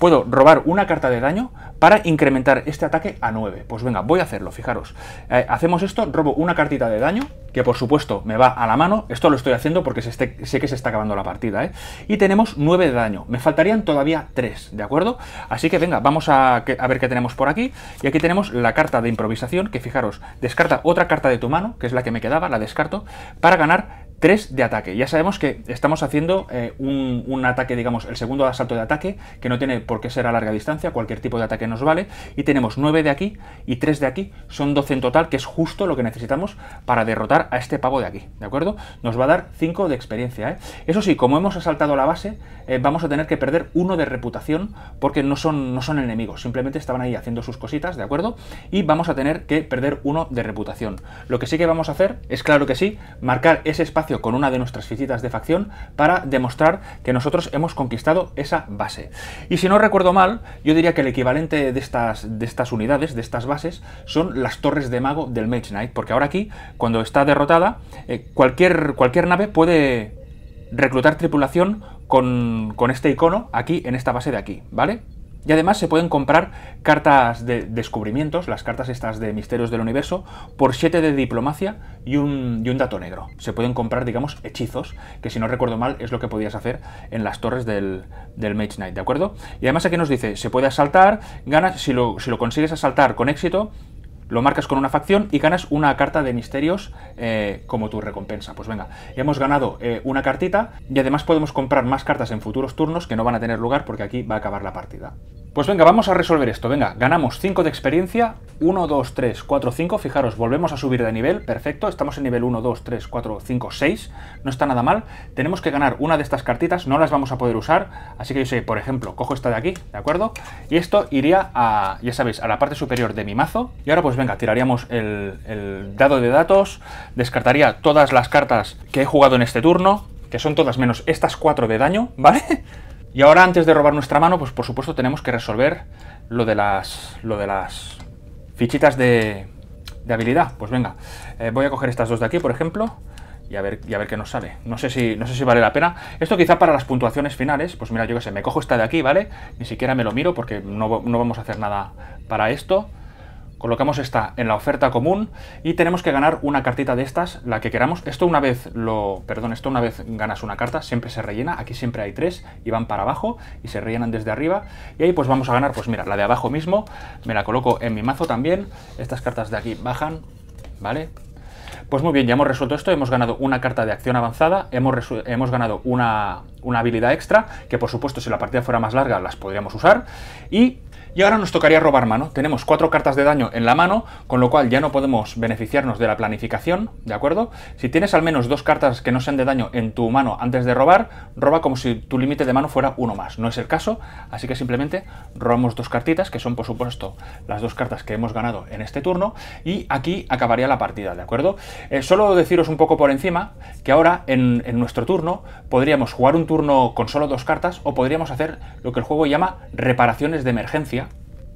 Puedo robar una carta de daño para incrementar este ataque a 9. Pues venga, voy a hacerlo, fijaros. Eh, hacemos esto, robo una cartita de daño, que por supuesto me va a la mano. Esto lo estoy haciendo porque sé que se está acabando la partida, ¿eh? Y tenemos 9 de daño. Me faltarían todavía 3, ¿de acuerdo? Así que venga, vamos a ver qué tenemos por aquí. Y aquí tenemos la carta de improvisación, que fijaros, descarta otra carta de tu mano, que es la que me quedaba, la descarto, para ganar 3 de ataque. Ya sabemos que estamos haciendo eh, un, ataque, digamos, el segundo asalto de ataque, que no tiene por qué ser a larga distancia, cualquier tipo de ataque nos vale, y tenemos 9 de aquí y 3 de aquí, son 12 en total, que es justo lo que necesitamos para derrotar a este pavo de aquí, ¿de acuerdo? Nos va a dar 5 de experiencia, ¿eh? Eso sí, como hemos asaltado la base, eh, vamos a tener que perder uno de reputación, porque no son, no son enemigos, simplemente estaban ahí haciendo sus cositas, ¿de acuerdo? Y vamos a tener que perder uno de reputación. Lo que sí que vamos a hacer es, claro que sí, marcar ese espacio con una de nuestras visitas de facción para demostrar que nosotros hemos conquistado esa base. Y si no recuerdo mal, yo diría que el equivalente de estas, de estas unidades, de estas bases, son las torres de mago del Mage Knight, porque ahora aquí, cuando está derrotada, eh, cualquier, cualquier nave puede reclutar tripulación con, con este icono aquí, en esta base de aquí, ¿vale? Y además se pueden comprar cartas de descubrimientos, las cartas estas de misterios del universo, por 7 de diplomacia y un, un, dato negro. Se pueden comprar, digamos, hechizos, que si no recuerdo mal es lo que podías hacer en las torres del, del Mage Knight, ¿de acuerdo? Y además aquí nos dice, se puede asaltar, ganas, si si lo consigues asaltar con éxito, lo marcas con una facción y ganas una carta de misterios eh, como tu recompensa. Pues venga, hemos ganado eh, una cartita y además podemos comprar más cartas en futuros turnos que no van a tener lugar porque aquí va a acabar la partida. Pues venga, vamos a resolver esto. Venga, ganamos 5 de experiencia. 1, 2, 3, 4, 5. Fijaros, volvemos a subir de nivel. Perfecto. Estamos en nivel 1, 2, 3, 4, 5, 6. No está nada mal. Tenemos que ganar una de estas cartitas. No las vamos a poder usar. Así que yo sé, por ejemplo, cojo esta de aquí, ¿de acuerdo? Y esto iría a, ya sabéis, a la parte superior de mi mazo. Y ahora pues venga, tiraríamos el, dado de datos. Descartaría todas las cartas que he jugado en este turno. Que son todas menos estas 4 de daño, ¿vale? Y ahora antes de robar nuestra mano, pues por supuesto tenemos que resolver lo de las, lo de las fichitas de, habilidad. Pues venga, eh, voy a coger estas dos de aquí, por ejemplo, y a ver, a ver qué nos sale. No sé, si, no sé si vale la pena. Esto quizá para las puntuaciones finales, pues mira, yo qué sé, me cojo esta de aquí, ¿vale? Ni siquiera me lo miro porque no, no vamos a hacer nada para esto colocamos esta en la oferta común y tenemos que ganar una cartita de estas, la que queramos. Esto una vez lo, perdón, esto una vez ganas una carta, siempre se rellena, aquí siempre hay tres y van para abajo y se rellenan desde arriba y ahí pues vamos a ganar, pues mira, la de abajo mismo, me la coloco en mi mazo también, estas cartas de aquí bajan, ¿vale? Pues muy bien, ya hemos resuelto esto, hemos ganado una carta de acción avanzada, hemos, hemos ganado una, una habilidad extra, que por supuesto si la partida fuera más larga las podríamos usar, y y ahora nos tocaría robar mano. Tenemos cuatro cartas de daño en la mano, con lo cual ya no podemos beneficiarnos de la planificación, ¿de acuerdo? Si tienes al menos dos cartas que no sean de daño en tu mano antes de robar, roba como si tu límite de mano fuera uno más. No es el caso, así que simplemente robamos dos cartitas, que son por supuesto las dos cartas que hemos ganado en este turno, y aquí acabaría la partida, ¿de acuerdo? Eh, solo deciros un poco por encima que ahora en nuestro turno podríamos jugar un turno con solo dos cartas o podríamos hacer lo que el juego llama reparaciones de emergencia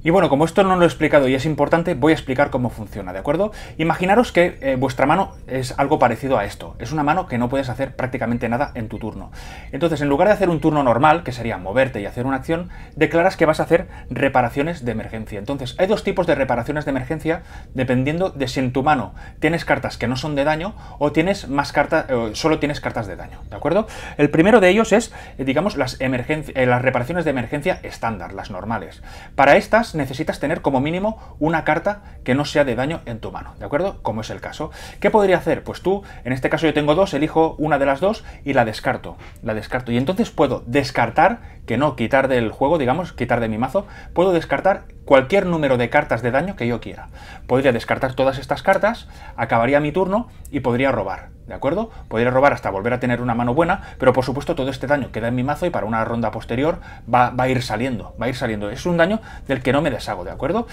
y bueno, como esto no lo he explicado y es importante, voy a explicar cómo funciona, ¿de acuerdo? Imaginaros que eh, vuestra mano es algo parecido a esto. Es una mano que no puedes hacer prácticamente nada en tu turno. Entonces, en lugar de hacer un turno normal, que sería moverte y hacer una acción, declaras que vas a hacer reparaciones de emergencia. Entonces, hay dos tipos de reparaciones de emergencia dependiendo de si en tu mano tienes cartas que no son de daño o tienes más cartas, eh, o solo tienes cartas de daño, ¿de acuerdo? El primero de ellos es, eh, digamos, las, las reparaciones de emergencia estándar, las normales. Para estas, necesitas tener como mínimo una carta que no sea de daño en tu mano, ¿de acuerdo? Como es el caso. ¿Qué podría hacer? Pues tú, en este caso yo tengo dos, elijo una de las dos y la descarto. La descarto. Y entonces puedo descartar, que no quitar del juego, digamos, quitar de mi mazo, puedo descartar cualquier número de cartas de daño que yo quiera. Podría descartar todas estas cartas, acabaría mi turno y podría robar, ¿de acuerdo? Podría robar hasta volver a tener una mano buena, pero por supuesto todo este daño queda en mi mazo y para una ronda posterior va, va a ir saliendo, va a ir saliendo. Es un daño del que no me deshago, ¿de acuerdo?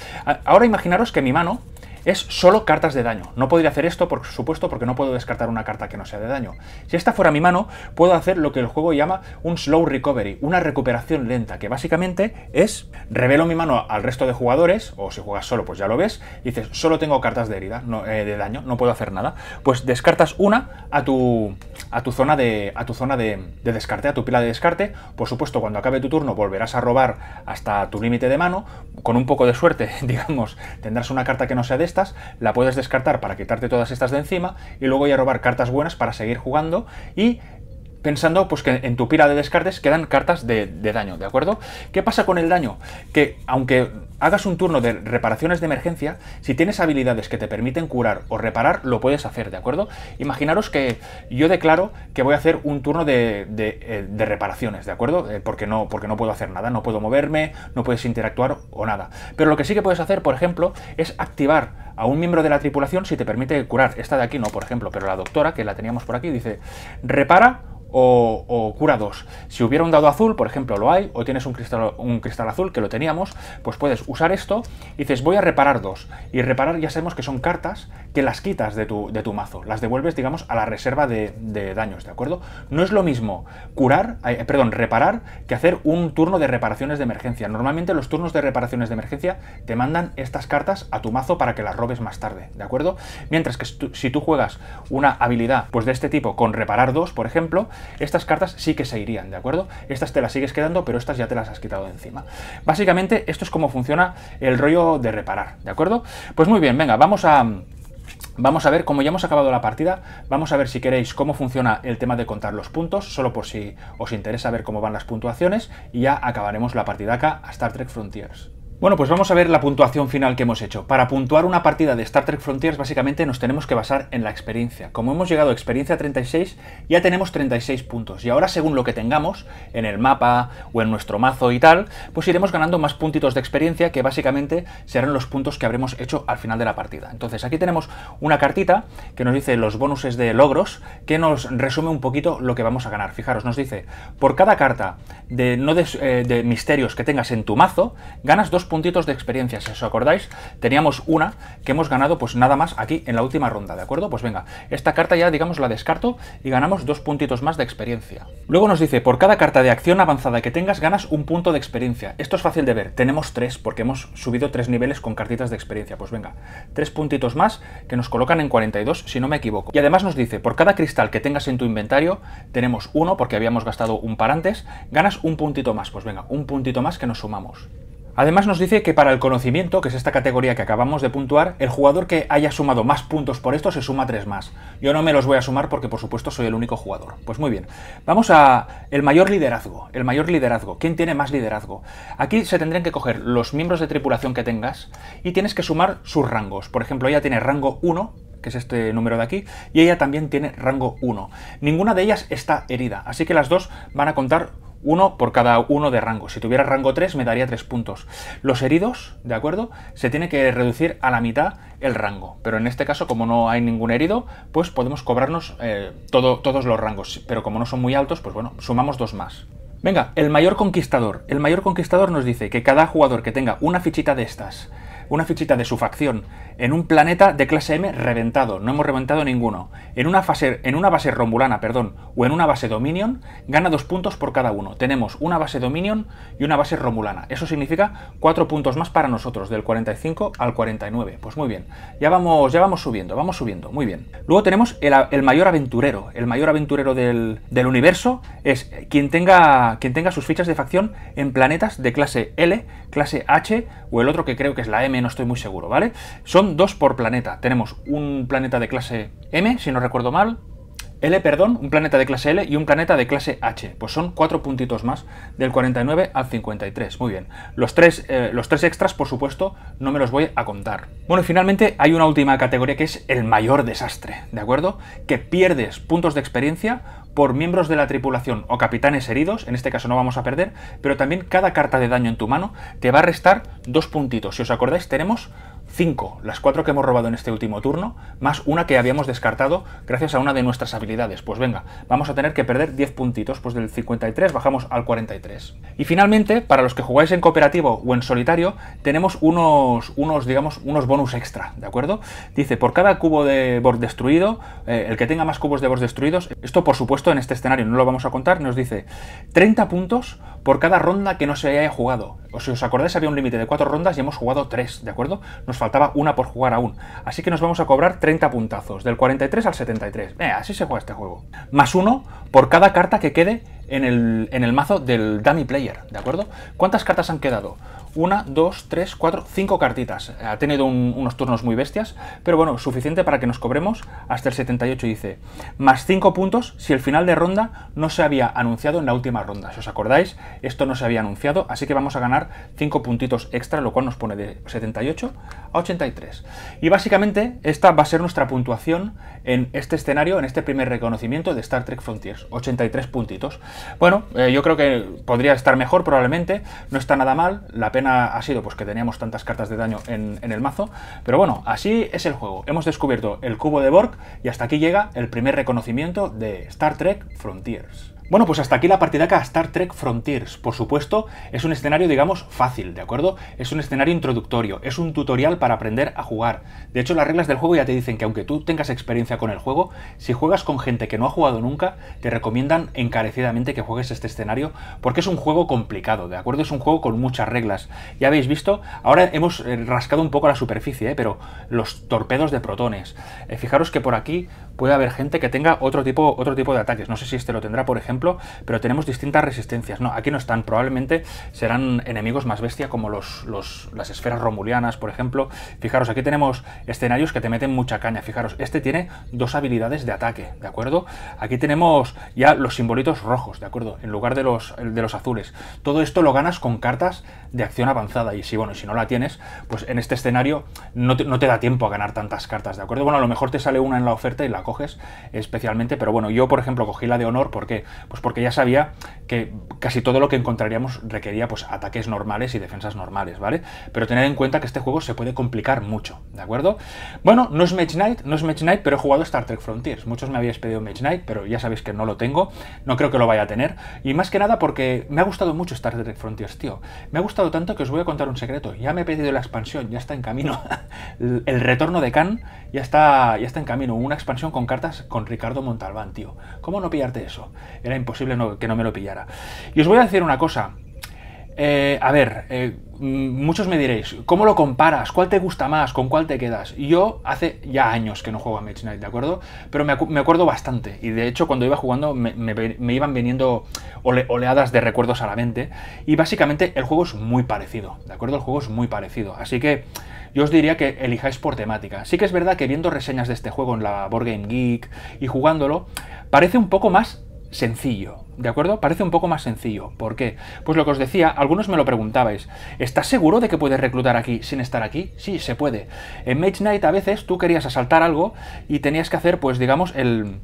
Ahora imaginaros que mi mano es solo cartas de daño. No podría hacer esto, por supuesto, porque no puedo descartar una carta que no sea de daño. Si esta fuera mi mano, puedo hacer lo que el juego llama un slow recovery, una recuperación lenta, que básicamente es revelo mi mano al resto de jugadores, o si juegas solo, pues ya lo ves, dices, solo tengo cartas de herida, no, eh, de daño, no puedo hacer nada. Pues descartas una a tu, a tu zona, de, a tu zona de, descarte, a tu pila de descarte. Por supuesto, cuando acabe tu turno volverás a robar hasta tu límite de mano. Con un poco de suerte, digamos, tendrás una carta que no sea de este la puedes descartar para quitarte todas estas de encima y luego a robar cartas buenas para seguir jugando y pensando pues, que en tu pila de descartes quedan cartas de, daño, ¿de acuerdo? ¿Qué pasa con el daño? Que aunque hagas un turno de reparaciones de emergencia, si tienes habilidades que te permiten curar o reparar, lo puedes hacer, ¿de acuerdo? Imaginaros que yo declaro que voy a hacer un turno de, eh, reparaciones, ¿de acuerdo? Eh, porque no, porque no puedo hacer nada, no puedo moverme, no puedes interactuar o nada. Pero lo que sí que puedes hacer, por ejemplo, es activar a un miembro de la tripulación si te permite curar. Esta de aquí no, por ejemplo, pero la doctora, que la teníamos por aquí, dice, repara o, cura dos... Si hubiera un dado azul, por ejemplo, lo hay, o tienes un cristal, un cristal azul, que lo teníamos, pues puedes usar esto y dices, voy a reparar dos. Y reparar ya sabemos que son cartas que las quitas de tu, mazo, las devuelves, digamos, a la reserva de, daños, ¿de acuerdo? No es lo mismo curar, eh, perdón, reparar que hacer un turno de reparaciones de emergencia. Normalmente los turnos de reparaciones de emergencia te mandan estas cartas a tu mazo para que las robes más tarde, ¿de acuerdo? Mientras que si tú juegas una habilidad pues de este tipo con reparar dos, por ejemplo, estas cartas sí que se irían, ¿de acuerdo? Estas te las sigues quedando, pero estas ya te las has quitado de encima. Básicamente, esto es como funciona el rollo de reparar, ¿de acuerdo? Pues muy bien, venga, vamos a... Vamos a ver, cómo ya hemos acabado la partida, vamos a ver si queréis cómo funciona el tema de contar los puntos, solo por si os interesa ver cómo van las puntuaciones, y ya acabaremos la partida acá a Star Trek Frontiers. Bueno, pues vamos a ver la puntuación final que hemos hecho. Para puntuar una partida de Star Trek Frontiers básicamente nos tenemos que basar en la experiencia. Como hemos llegado a experiencia 36, ya tenemos 36 puntos. Y ahora según lo que tengamos en el mapa o en nuestro mazo y tal, pues iremos ganando más puntitos de experiencia que básicamente serán los puntos que habremos hecho al final de la partida. Entonces aquí tenemos una cartita que nos dice los bonuses de logros que nos resume un poquito lo que vamos a ganar. Fijaros, nos dice, por cada carta de, no eh, misterios que tengas en tu mazo, ganas 2 puntos puntitos de experiencia, si os acordáis, teníamos una que hemos ganado pues nada más aquí en la última ronda, ¿de acuerdo? Pues venga, esta carta ya digamos la descarto y ganamos dos puntitos más de experiencia. Luego nos dice, por cada carta de acción avanzada que tengas ganas un punto de experiencia. Esto es fácil de ver, tenemos tres porque hemos subido tres niveles con cartitas de experiencia. Pues venga, tres puntitos más que nos colocan en 42 si no me equivoco. Y además nos dice, por cada cristal que tengas en tu inventario, tenemos uno porque habíamos gastado un par antes, ganas un puntito más. Pues venga, un puntito más que nos sumamos. Además nos dice que para el conocimiento, que es esta categoría que acabamos de puntuar, el jugador que haya sumado más puntos por esto se suma tres más. Yo no me los voy a sumar porque por supuesto soy el único jugador. Pues muy bien, vamos a el mayor liderazgo, el mayor liderazgo. ¿Quién tiene más liderazgo? Aquí se tendrían que coger los miembros de tripulación que tengas y tienes que sumar sus rangos. Por ejemplo, ella tiene rango 1, que es este número de aquí, y ella también tiene rango 1. Ninguna de ellas está herida, así que las dos van a contar uno por cada uno de rango. Si tuviera rango 3 me daría 3 puntos. Los heridos, ¿de acuerdo? Se tiene que reducir a la mitad el rango. Pero en este caso, como no hay ningún herido, pues podemos cobrarnos eh, todos los rangos. Pero como no son muy altos, pues bueno, sumamos dos más. Venga, el mayor conquistador. El mayor conquistador nos dice que cada jugador que tenga una fichita de estas una fichita de su facción en un planeta de clase M reventado, no hemos reventado ninguno, en una, en una base romulana, perdón, o en una base Dominion, gana dos puntos por cada uno. Tenemos una base Dominion y una base romulana. Eso significa cuatro puntos más para nosotros, del 45 al 49. Pues muy bien, ya vamos, ya vamos subiendo, vamos subiendo, muy bien. Luego tenemos el, mayor aventurero, el mayor aventurero del, del universo es quien tenga, quien tenga sus fichas de facción en planetas de clase L, clase H o el otro que creo que es la M no estoy muy seguro, ¿vale? Son dos por planeta. Tenemos un planeta de clase M, si no recuerdo mal, L, perdón, un planeta de clase L y un planeta de clase H. Pues son cuatro puntitos más, del 49 al 53. Muy bien. Los tres, eh, los tres extras, por supuesto, no me los voy a contar. Bueno, finalmente hay una última categoría que es el mayor desastre, ¿de acuerdo? Que pierdes puntos de experiencia por miembros de la tripulación o capitanes heridos, en este caso no vamos a perder, pero también cada carta de daño en tu mano te va a restar dos puntitos. Si os acordáis, tenemos 5, las 4 que hemos robado en este último turno, más una que habíamos descartado gracias a una de nuestras habilidades. Pues venga, vamos a tener que perder 10 puntitos, pues del 53 bajamos al 43. Y finalmente, para los que jugáis en cooperativo o en solitario, tenemos unos, unos digamos, unos bonus extra, ¿de acuerdo? Dice, por cada cubo de board destruido, eh, el que tenga más cubos de board destruidos, esto por supuesto en este escenario no lo vamos a contar, nos dice 30 puntos por cada ronda que no se haya jugado. O si os acordáis había un límite de 4 rondas y hemos jugado 3, ¿de acuerdo? faltaba una por jugar aún. Así que nos vamos a cobrar 30 puntazos, del 43 al 73. Eh, así se juega este juego. Más uno por cada carta que quede en el, en el mazo del dummy player, ¿de acuerdo? ¿Cuántas cartas han quedado? una, dos, tres, cuatro, cinco cartitas. Ha tenido unos turnos muy bestias, pero bueno, suficiente para que nos cobremos hasta el 78, dice. Más 5 puntos si el final de ronda no se había anunciado en la última ronda. Si os acordáis, esto no se había anunciado, así que vamos a ganar 5 puntitos extra, lo cual nos pone de 78 a 83. Y básicamente esta va a ser nuestra puntuación en este escenario, en este primer reconocimiento de Star Trek Frontiers. 83 puntitos. Bueno, eh, yo creo que podría estar mejor probablemente, no está nada mal, la pena ha sido pues, que teníamos tantas cartas de daño en el mazo. Pero bueno, así es el juego. Hemos descubierto el cubo de Borg y hasta aquí llega el primer reconocimiento de Star Trek Frontiers. Bueno, pues hasta aquí la partida acá Star Trek Frontiers. Por supuesto, es un escenario, digamos, fácil, ¿de acuerdo? Es un escenario introductorio, es un tutorial para aprender a jugar. De hecho, las reglas del juego ya te dicen que aunque tú tengas experiencia con el juego, si juegas con gente que no ha jugado nunca, te recomiendan encarecidamente que juegues este escenario porque es un juego complicado, ¿de acuerdo? Es un juego con muchas reglas. Ya habéis visto, ahora hemos eh, rascado un poco la superficie, ¿eh? pero los torpedos de protones. Eh, fijaros que por aquí puede haber gente que tenga otro tipo, otro tipo de ataques. No sé si este lo tendrá, por ejemplo, pero tenemos distintas resistencias. No, aquí no están. Probablemente serán enemigos más bestia como los, las esferas romulianas, por ejemplo. Fijaros, aquí tenemos escenarios que te meten mucha caña. Fijaros, este tiene dos habilidades de ataque, ¿de acuerdo? Aquí tenemos ya los simbolitos rojos, ¿de acuerdo? En lugar de los, de los azules. Todo esto lo ganas con cartas de acción avanzada. Y si, bueno, si no la tienes, pues en este escenario no no te da tiempo a ganar tantas cartas, ¿de acuerdo? Bueno, a lo mejor te sale una en la oferta y la coges especialmente, pero bueno, yo por ejemplo cogí la de honor, ¿por Pues porque ya sabía que casi todo lo que encontraríamos requería pues ataques normales y defensas normales, ¿vale? Pero tener en cuenta que este juego se puede complicar mucho, ¿de acuerdo? Bueno, no es Mage Knight, no es Mage Knight, pero he jugado Star Trek Frontiers. Muchos me habéis pedido Mage Knight, pero ya sabéis que no lo tengo, no creo que lo vaya a tener. Y más que nada porque me ha gustado mucho Star Trek Frontiers, tío. Me ha gustado tanto que os voy a contar un secreto. Ya me he pedido la expansión, ya está en camino. El retorno de Khan ya está, ya está en camino. Una expansión con cartas con Ricardo Montalbán, tío. ¿Cómo no pillarte eso? Era imposible que no me lo pillara. Y os voy a decir una cosa. Eh, a ver, eh, mm, muchos me diréis, ¿cómo lo comparas? ¿Cuál te gusta más? ¿Con cuál te quedas? Yo hace ya años que no juego a Mage Knight, ¿de acuerdo? Pero me, acuerdo bastante. Y de hecho, cuando iba jugando, me, iban viniendo oleadas de recuerdos a la mente. Y básicamente, el juego es muy parecido, ¿de acuerdo? El juego es muy parecido. Así que yo os diría que elijáis por temática. Sí que es verdad que viendo reseñas de este juego en la Board Game Geek y jugándolo, parece un poco más sencillo, ¿de acuerdo? Parece un poco más sencillo. ¿Por qué? Pues lo que os decía, algunos me lo preguntabais, ¿estás seguro de que puedes reclutar aquí sin estar aquí? Sí, se puede. En Mage Knight a veces tú querías asaltar algo y tenías que hacer, pues digamos, el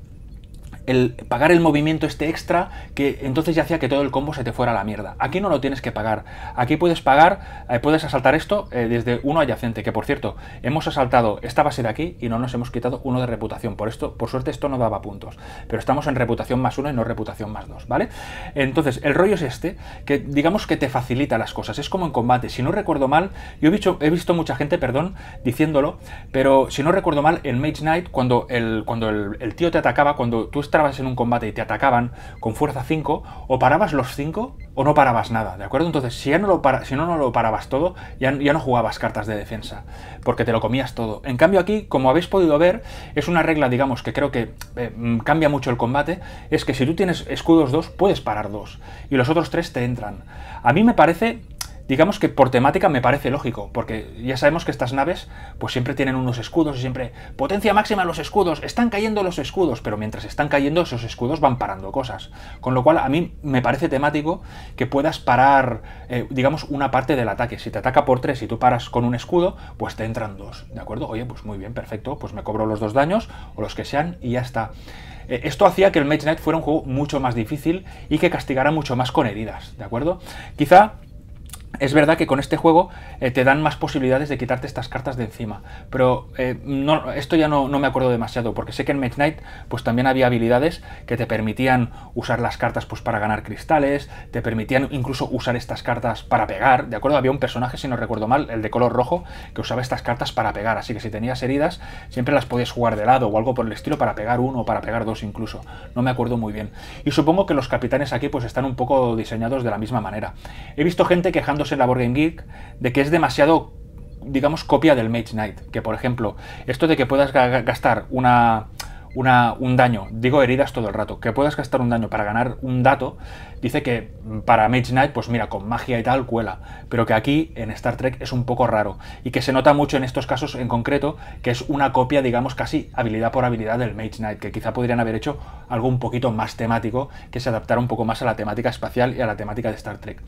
el pagar el movimiento este extra que entonces ya hacía que todo el combo se te fuera a la mierda. Aquí no lo tienes que pagar. Aquí puedes pagar, eh, puedes asaltar esto eh, desde uno adyacente, que por cierto, hemos asaltado esta base de aquí y no nos hemos quitado uno de reputación. Por esto, por suerte, esto no daba puntos. Pero estamos en reputación más uno y no reputación más dos, ¿vale? Entonces, el rollo es este, que digamos que te facilita las cosas. Es como en combate. Si no recuerdo mal, yo he visto, he visto mucha gente, perdón, diciéndolo, pero si no recuerdo mal, en Mage Knight, cuando el, cuando el tío te atacaba, cuando tú estás en un combate y te atacaban con fuerza 5, o parabas los 5 o no parabas nada, ¿de acuerdo? Entonces, si, ya no, lo no, lo parabas todo, ya, no jugabas cartas de defensa, porque te lo comías todo. En cambio aquí, como habéis podido ver, es una regla, digamos, que creo que eh, mm, cambia mucho el combate, es que si tú tienes escudos 2, puedes parar 2, y los otros 3 te entran. A mí me parece digamos que por temática me parece lógico, porque ya sabemos que estas naves pues siempre tienen unos escudos y siempre potencia máxima los escudos, están cayendo los escudos, pero mientras están cayendo esos escudos van parando cosas. Con lo cual a mí me parece temático que puedas parar, eh, digamos, una parte del ataque. Si te ataca por tres y tú paras con un escudo, pues te entran dos, ¿de acuerdo? Oye, pues muy bien, perfecto, pues me cobro los dos daños o los que sean y ya está. Eh, esto hacía que el Mage Knight fuera un juego mucho más difícil y que castigara mucho más con heridas, ¿de acuerdo? Quizá es verdad que con este juego eh, te dan más posibilidades de quitarte estas cartas de encima, pero eh, esto ya no, me acuerdo demasiado, porque sé que en Mage Knight pues, también había habilidades que te permitían usar las cartas pues, para ganar cristales, te permitían incluso usar estas cartas para pegar, ¿de acuerdo? Había un personaje, si no recuerdo mal, el de color rojo, que usaba estas cartas para pegar, así que si tenías heridas siempre las podías jugar de lado o algo por el estilo para pegar uno o para pegar dos incluso, no me acuerdo muy bien. Y supongo que los capitanes aquí pues están un poco diseñados de la misma manera. He visto gente quejando en la Board Geek de que es demasiado, digamos, copia del Mage Knight. Que, por ejemplo, esto de que puedas gastar una, un daño, digo heridas todo el rato, que puedas gastar un daño para ganar un dato, dice que para Mage Knight, pues mira, con magia y tal cuela, pero que aquí en Star Trek es un poco raro y que se nota mucho en estos casos en concreto que es una copia, digamos, casi habilidad por habilidad del Mage Knight, que quizá podrían haber hecho algo un poquito más temático, que se adaptara un poco más a la temática espacial y a la temática de Star Trek.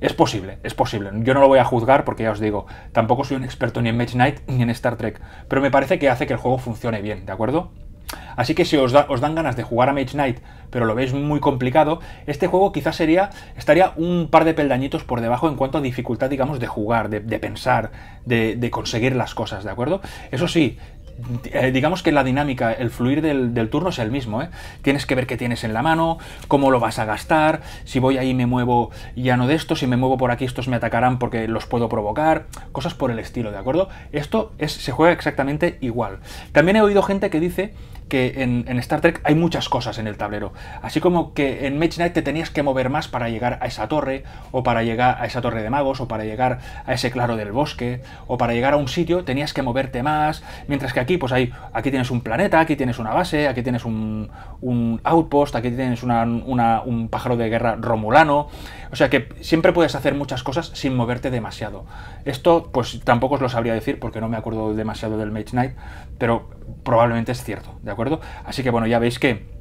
Es posible, es posible. Yo no lo voy a juzgar porque ya os digo, tampoco soy un experto ni en Mage Knight ni en Star Trek, pero me parece que hace que el juego funcione bien, ¿de acuerdo? Así que si os, os dan ganas de jugar a Mage Knight, pero lo veis muy complicado, este juego quizás sería, estaría un par de peldañitos por debajo en cuanto a dificultad, digamos, de jugar, de, pensar, de, conseguir las cosas, ¿de acuerdo? Eso sí, eh, digamos que la dinámica, el fluir del, turno es el mismo. ¿eh? Tienes que ver qué tienes en la mano, cómo lo vas a gastar, si voy ahí me muevo ya no de esto, si me muevo por aquí estos me atacarán porque los puedo provocar, cosas por el estilo, ¿de acuerdo? Esto se juega exactamente igual. También he oído gente que dice que en, Star Trek hay muchas cosas en el tablero. Así como que en Mage Knight te tenías que mover más para llegar a esa torre, o para llegar a esa torre de magos, o para llegar a ese claro del bosque, o para llegar a un sitio tenías que moverte más. Mientras que aquí, pues hay, aquí tienes un planeta, aquí tienes una base, aquí tienes un, un outpost, aquí tienes un pájaro de guerra romulano. O sea que siempre puedes hacer muchas cosas sin moverte demasiado. Esto pues tampoco os lo sabría decir porque no me acuerdo demasiado del Mage Knight, pero probablemente es cierto, ¿de acuerdo? Así que bueno, ya veis que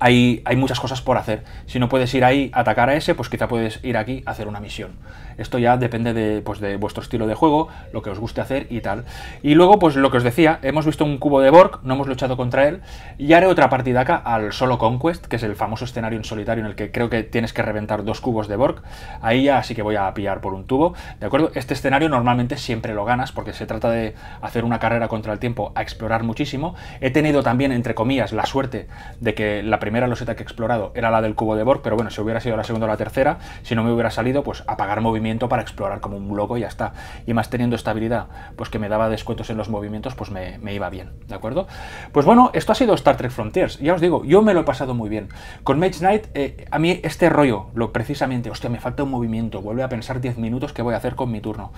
hay, muchas cosas por hacer. Si no puedes ir ahí, a atacar a ese, pues quizá puedes ir aquí, a hacer una misión. Esto ya depende de, pues de vuestro estilo de juego, lo que os guste hacer y tal. Y luego, pues lo que os decía, hemos visto un cubo de Borg, no hemos luchado contra él, y haré otra partida acá al Solo Conquest, que es el famoso escenario en solitario en el que creo que tienes que reventar dos cubos de Borg. Ahí ya sí que voy a pillar por un tubo, ¿de acuerdo? Este escenario normalmente siempre lo ganas, porque se trata de hacer una carrera contra el tiempo a explorar muchísimo. He tenido también, entre comillas, la suerte de que la primera loseta que he explorado era la del cubo de Borg, pero bueno, si hubiera sido la segunda o la tercera, si no me hubiera salido, pues apagar movimiento para explorar como un loco y ya está. Y más teniendo estabilidad pues que me daba descuentos en los movimientos, pues me, iba bien, ¿de acuerdo? Pues bueno, esto ha sido Star Trek Frontiers. Ya os digo, yo me lo he pasado muy bien. Con Mage Knight, eh, a mí este rollo, lo precisamente, hostia, me falta un movimiento, vuelve a pensar 10 minutos qué voy a hacer con mi turno.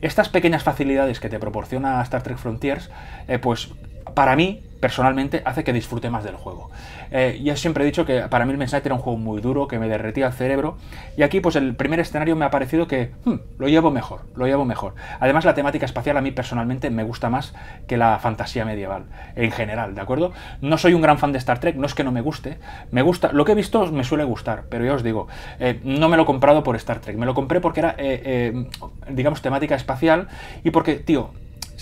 Estas pequeñas facilidades que te proporciona Star Trek Frontiers, eh, pues para mí, personalmente, hace que disfrute más del juego. Eh, ya siempre he dicho que para mí el Mensaje era un juego muy duro, que me derretía el cerebro, y aquí pues el primer escenario me ha parecido que hmm, lo llevo mejor, lo llevo mejor. Además la temática espacial a mí personalmente me gusta más que la fantasía medieval, en general, ¿de acuerdo? No soy un gran fan de Star Trek, no es que no me guste, me gusta, lo que he visto me suele gustar, pero ya os digo, eh, no me lo he comprado por Star Trek, me lo compré porque era, eh, eh, digamos, temática espacial, y porque, tío,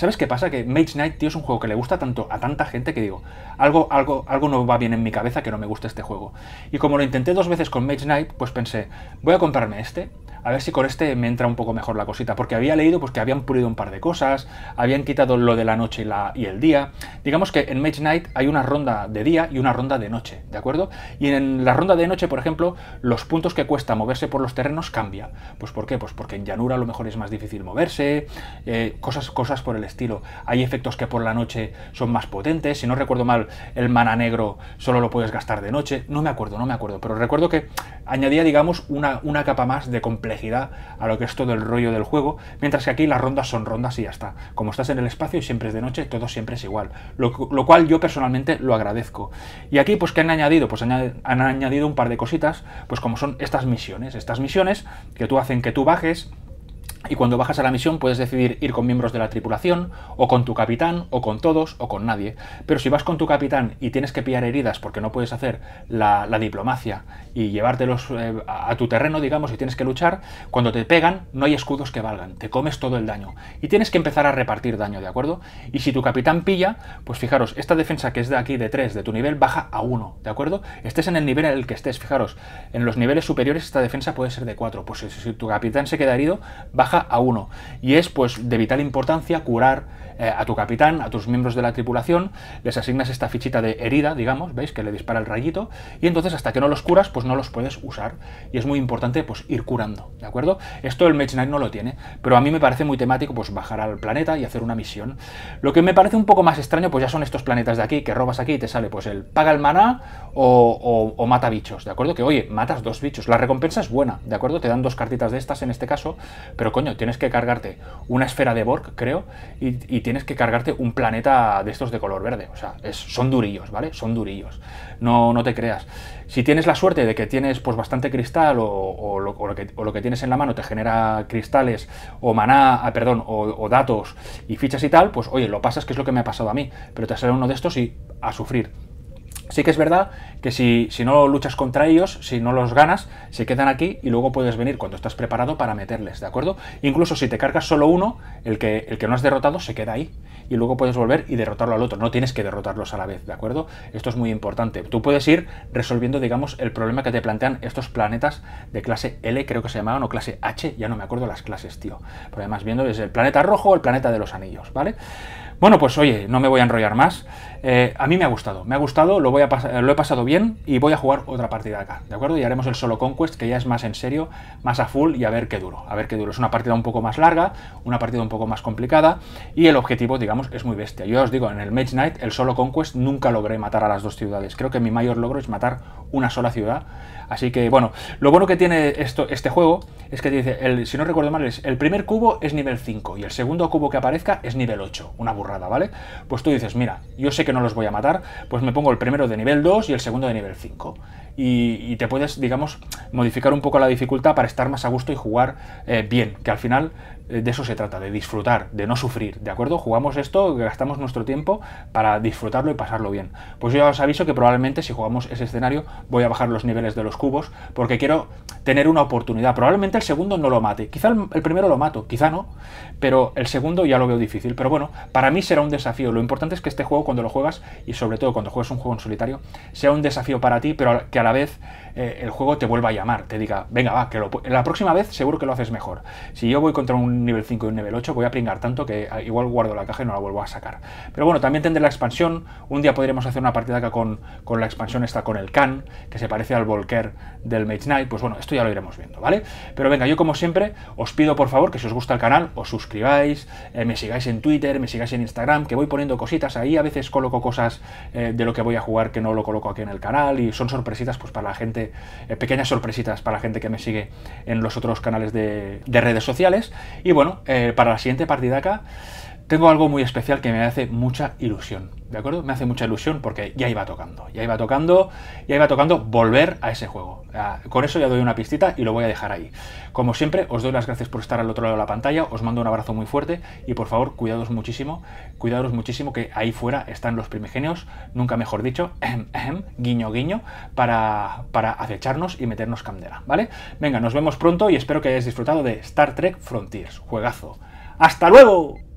¿Sabes qué pasa? Que Mage Knight, tío, es un juego que le gusta tanto a tanta gente que digo, algo, algo, algo no va bien en mi cabeza que no me gusta este juego. Y como lo intenté dos veces con Mage Knight, pues pensé, voy a comprarme este a ver si con este me entra un poco mejor la cosita, porque había leído pues, que habían pulido un par de cosas, habían quitado lo de la noche y, el día. Digamos que en Mage Knight hay una ronda de día y una ronda de noche, ¿de acuerdo? Y en la ronda de noche, por ejemplo, los puntos que cuesta moverse por los terrenos cambia. ¿Pues por qué? Pues porque en llanura a lo mejor es más difícil moverse, eh, cosas, cosas por el estilo. Hay efectos que por la noche son más potentes, si no recuerdo mal, el mana negro solo lo puedes gastar de noche, no me acuerdo, no me acuerdo, pero recuerdo que añadía, digamos, una, una capa más de complejidad a lo que es todo el rollo del juego, mientras que aquí las rondas son rondas y ya está. Como estás en el espacio y siempre es de noche, todo siempre es igual, lo, cual yo personalmente lo agradezco. Y aquí, pues, que han añadido? Pues han añadido un par de cositas, pues como son estas misiones, estas misiones que tú hacen que tú bajes, y cuando bajas a la misión puedes decidir ir con miembros de la tripulación, o con tu capitán, o con todos, o con nadie. Pero si vas con tu capitán y tienes que pillar heridas porque no puedes hacer la, diplomacia y llevártelos eh, a tu terreno, digamos, y tienes que luchar, cuando te pegan no hay escudos que valgan, te comes todo el daño. Y tienes que empezar a repartir daño, ¿de acuerdo? Y si tu capitán pilla, pues fijaros, esta defensa que es de aquí de 3 de tu nivel baja a 1, ¿de acuerdo? Estés en el nivel en el que estés, fijaros, en los niveles superiores esta defensa puede ser de 4. Pues si, si tu capitán se queda herido, baja a uno Y es pues de vital importancia curar eh, a tu capitán, a tus miembros de la tripulación, les asignas esta fichita de herida, digamos, ¿veis? Que le dispara el rayito, y entonces hasta que no los curas, pues no los puedes usar. Y es muy importante, pues, ir curando, ¿de acuerdo? Esto el Mage Knight no lo tiene, pero a mí me parece muy temático, pues, bajar al planeta y hacer una misión. Lo que me parece un poco más extraño, pues ya son estos planetas de aquí, que robas aquí y te sale, pues, el paga el maná o, mata bichos, ¿de acuerdo? Que, oye, matas dos bichos, la recompensa es buena, ¿de acuerdo? Te dan dos cartitas de estas en este caso, pero coño, tienes que cargarte una esfera de Borg, creo, y, y tienes que cargarte un planeta de estos de color verde. O sea, son durillos, ¿vale? Son durillos. No, no te creas. Si tienes la suerte de que tienes pues bastante cristal o, lo, que, tienes en la mano te genera cristales o maná, ah, perdón, o, datos y fichas y tal, pues oye, lo pasas que es lo que me ha pasado a mí. Pero te sale uno de estos y a sufrir. Sí que es verdad que si, no luchas contra ellos, si no los ganas, se quedan aquí y luego puedes venir cuando estás preparado para meterles, ¿de acuerdo? Incluso si te cargas solo uno, el que, el que no has derrotado se queda ahí y luego puedes volver y derrotarlo al otro. No tienes que derrotarlos a la vez, ¿de acuerdo? Esto es muy importante. Tú puedes ir resolviendo, digamos, el problema que te plantean estos planetas de clase L, creo que se llamaban, o clase H, ya no me acuerdo las clases, tío. Pero además viendo desde el planeta rojo o el planeta de los anillos, ¿vale? Bueno, pues oye, no me voy a enrollar más. Eh, a mí me ha gustado, me ha gustado, lo, he pasado bien y voy a jugar otra partida acá, ¿de acuerdo? Y haremos el solo Conquest, que ya es más en serio, más a full y a ver qué duro, a ver qué duro. Es una partida un poco más larga, una partida un poco más complicada y el objetivo, digamos, es muy bestia. Yo os digo, en el Mage Knight, el solo Conquest, nunca logré matar a las dos ciudades. Creo que mi mayor logro es matar una sola ciudad. Así que bueno, lo bueno que tiene esto, este juego es que dice, el, si no recuerdo mal, es el primer cubo es nivel 5 y el segundo cubo que aparezca es nivel 8, una burrada, ¿vale? Pues tú dices, mira, yo sé que no los voy a matar, pues me pongo el primero de nivel 2 y el segundo de nivel 5 y, te puedes, digamos, modificar un poco la dificultad para estar más a gusto y jugar eh, bien, que al final eh, de eso se trata, de disfrutar, de no sufrir, ¿de acuerdo? Jugamos esto, gastamos nuestro tiempo para disfrutarlo y pasarlo bien. Pues yo os aviso que probablemente si jugamos ese escenario voy a bajar los niveles de los cubos porque quiero tener una oportunidad. Probablemente el segundo no lo mate, quizá el, el primero lo mato, quizá no, pero el segundo ya lo veo difícil. Pero bueno, para mí será un desafío. Lo importante es que este juego cuando lo juegas y sobre todo cuando juegas un juego en solitario sea un desafío para ti, pero que a la vez eh, el juego te vuelva a llamar, te diga, venga, va, que lo, la próxima vez seguro que lo haces mejor. Si yo voy contra un nivel 5 y un nivel 8, voy a pringar tanto que ah, igual guardo la caja y no la vuelvo a sacar. Pero bueno, también tendré la expansión. Un día podremos hacer una partida acá con, la expansión esta con el Khan, que se parece al Volker del Mage Knight. Pues bueno, esto ya lo iremos viendo, ¿vale? Pero venga, yo como siempre, os pido por favor que si os gusta el canal, os suscribáis, eh, me sigáis en Twitter, me sigáis en Instagram, que voy poniendo cositas. Ahí a veces coloco cosas eh, de lo que voy a jugar que no lo coloco aquí en el canal y son sorpresitas pues para la gente eh, pequeñas sorpresitas para la gente que me sigue en los otros canales de redes sociales. Y bueno, eh, para la siguiente partida acá tengo algo muy especial que me hace mucha ilusión, ¿de acuerdo? Me hace mucha ilusión porque ya iba tocando, ya iba tocando, ya iba tocando volver a ese juego. Ah, con eso ya doy una pistita y lo voy a dejar ahí. Como siempre, os doy las gracias por estar al otro lado de la pantalla, os mando un abrazo muy fuerte y por favor, cuidados muchísimo, cuidados muchísimo que ahí fuera están los primigenios, nunca mejor dicho, em, em, guiño guiño, para, para acecharnos y meternos candela, ¿vale? Venga, nos vemos pronto y espero que hayáis disfrutado de Star Trek Frontiers, juegazo. ¡Hasta luego!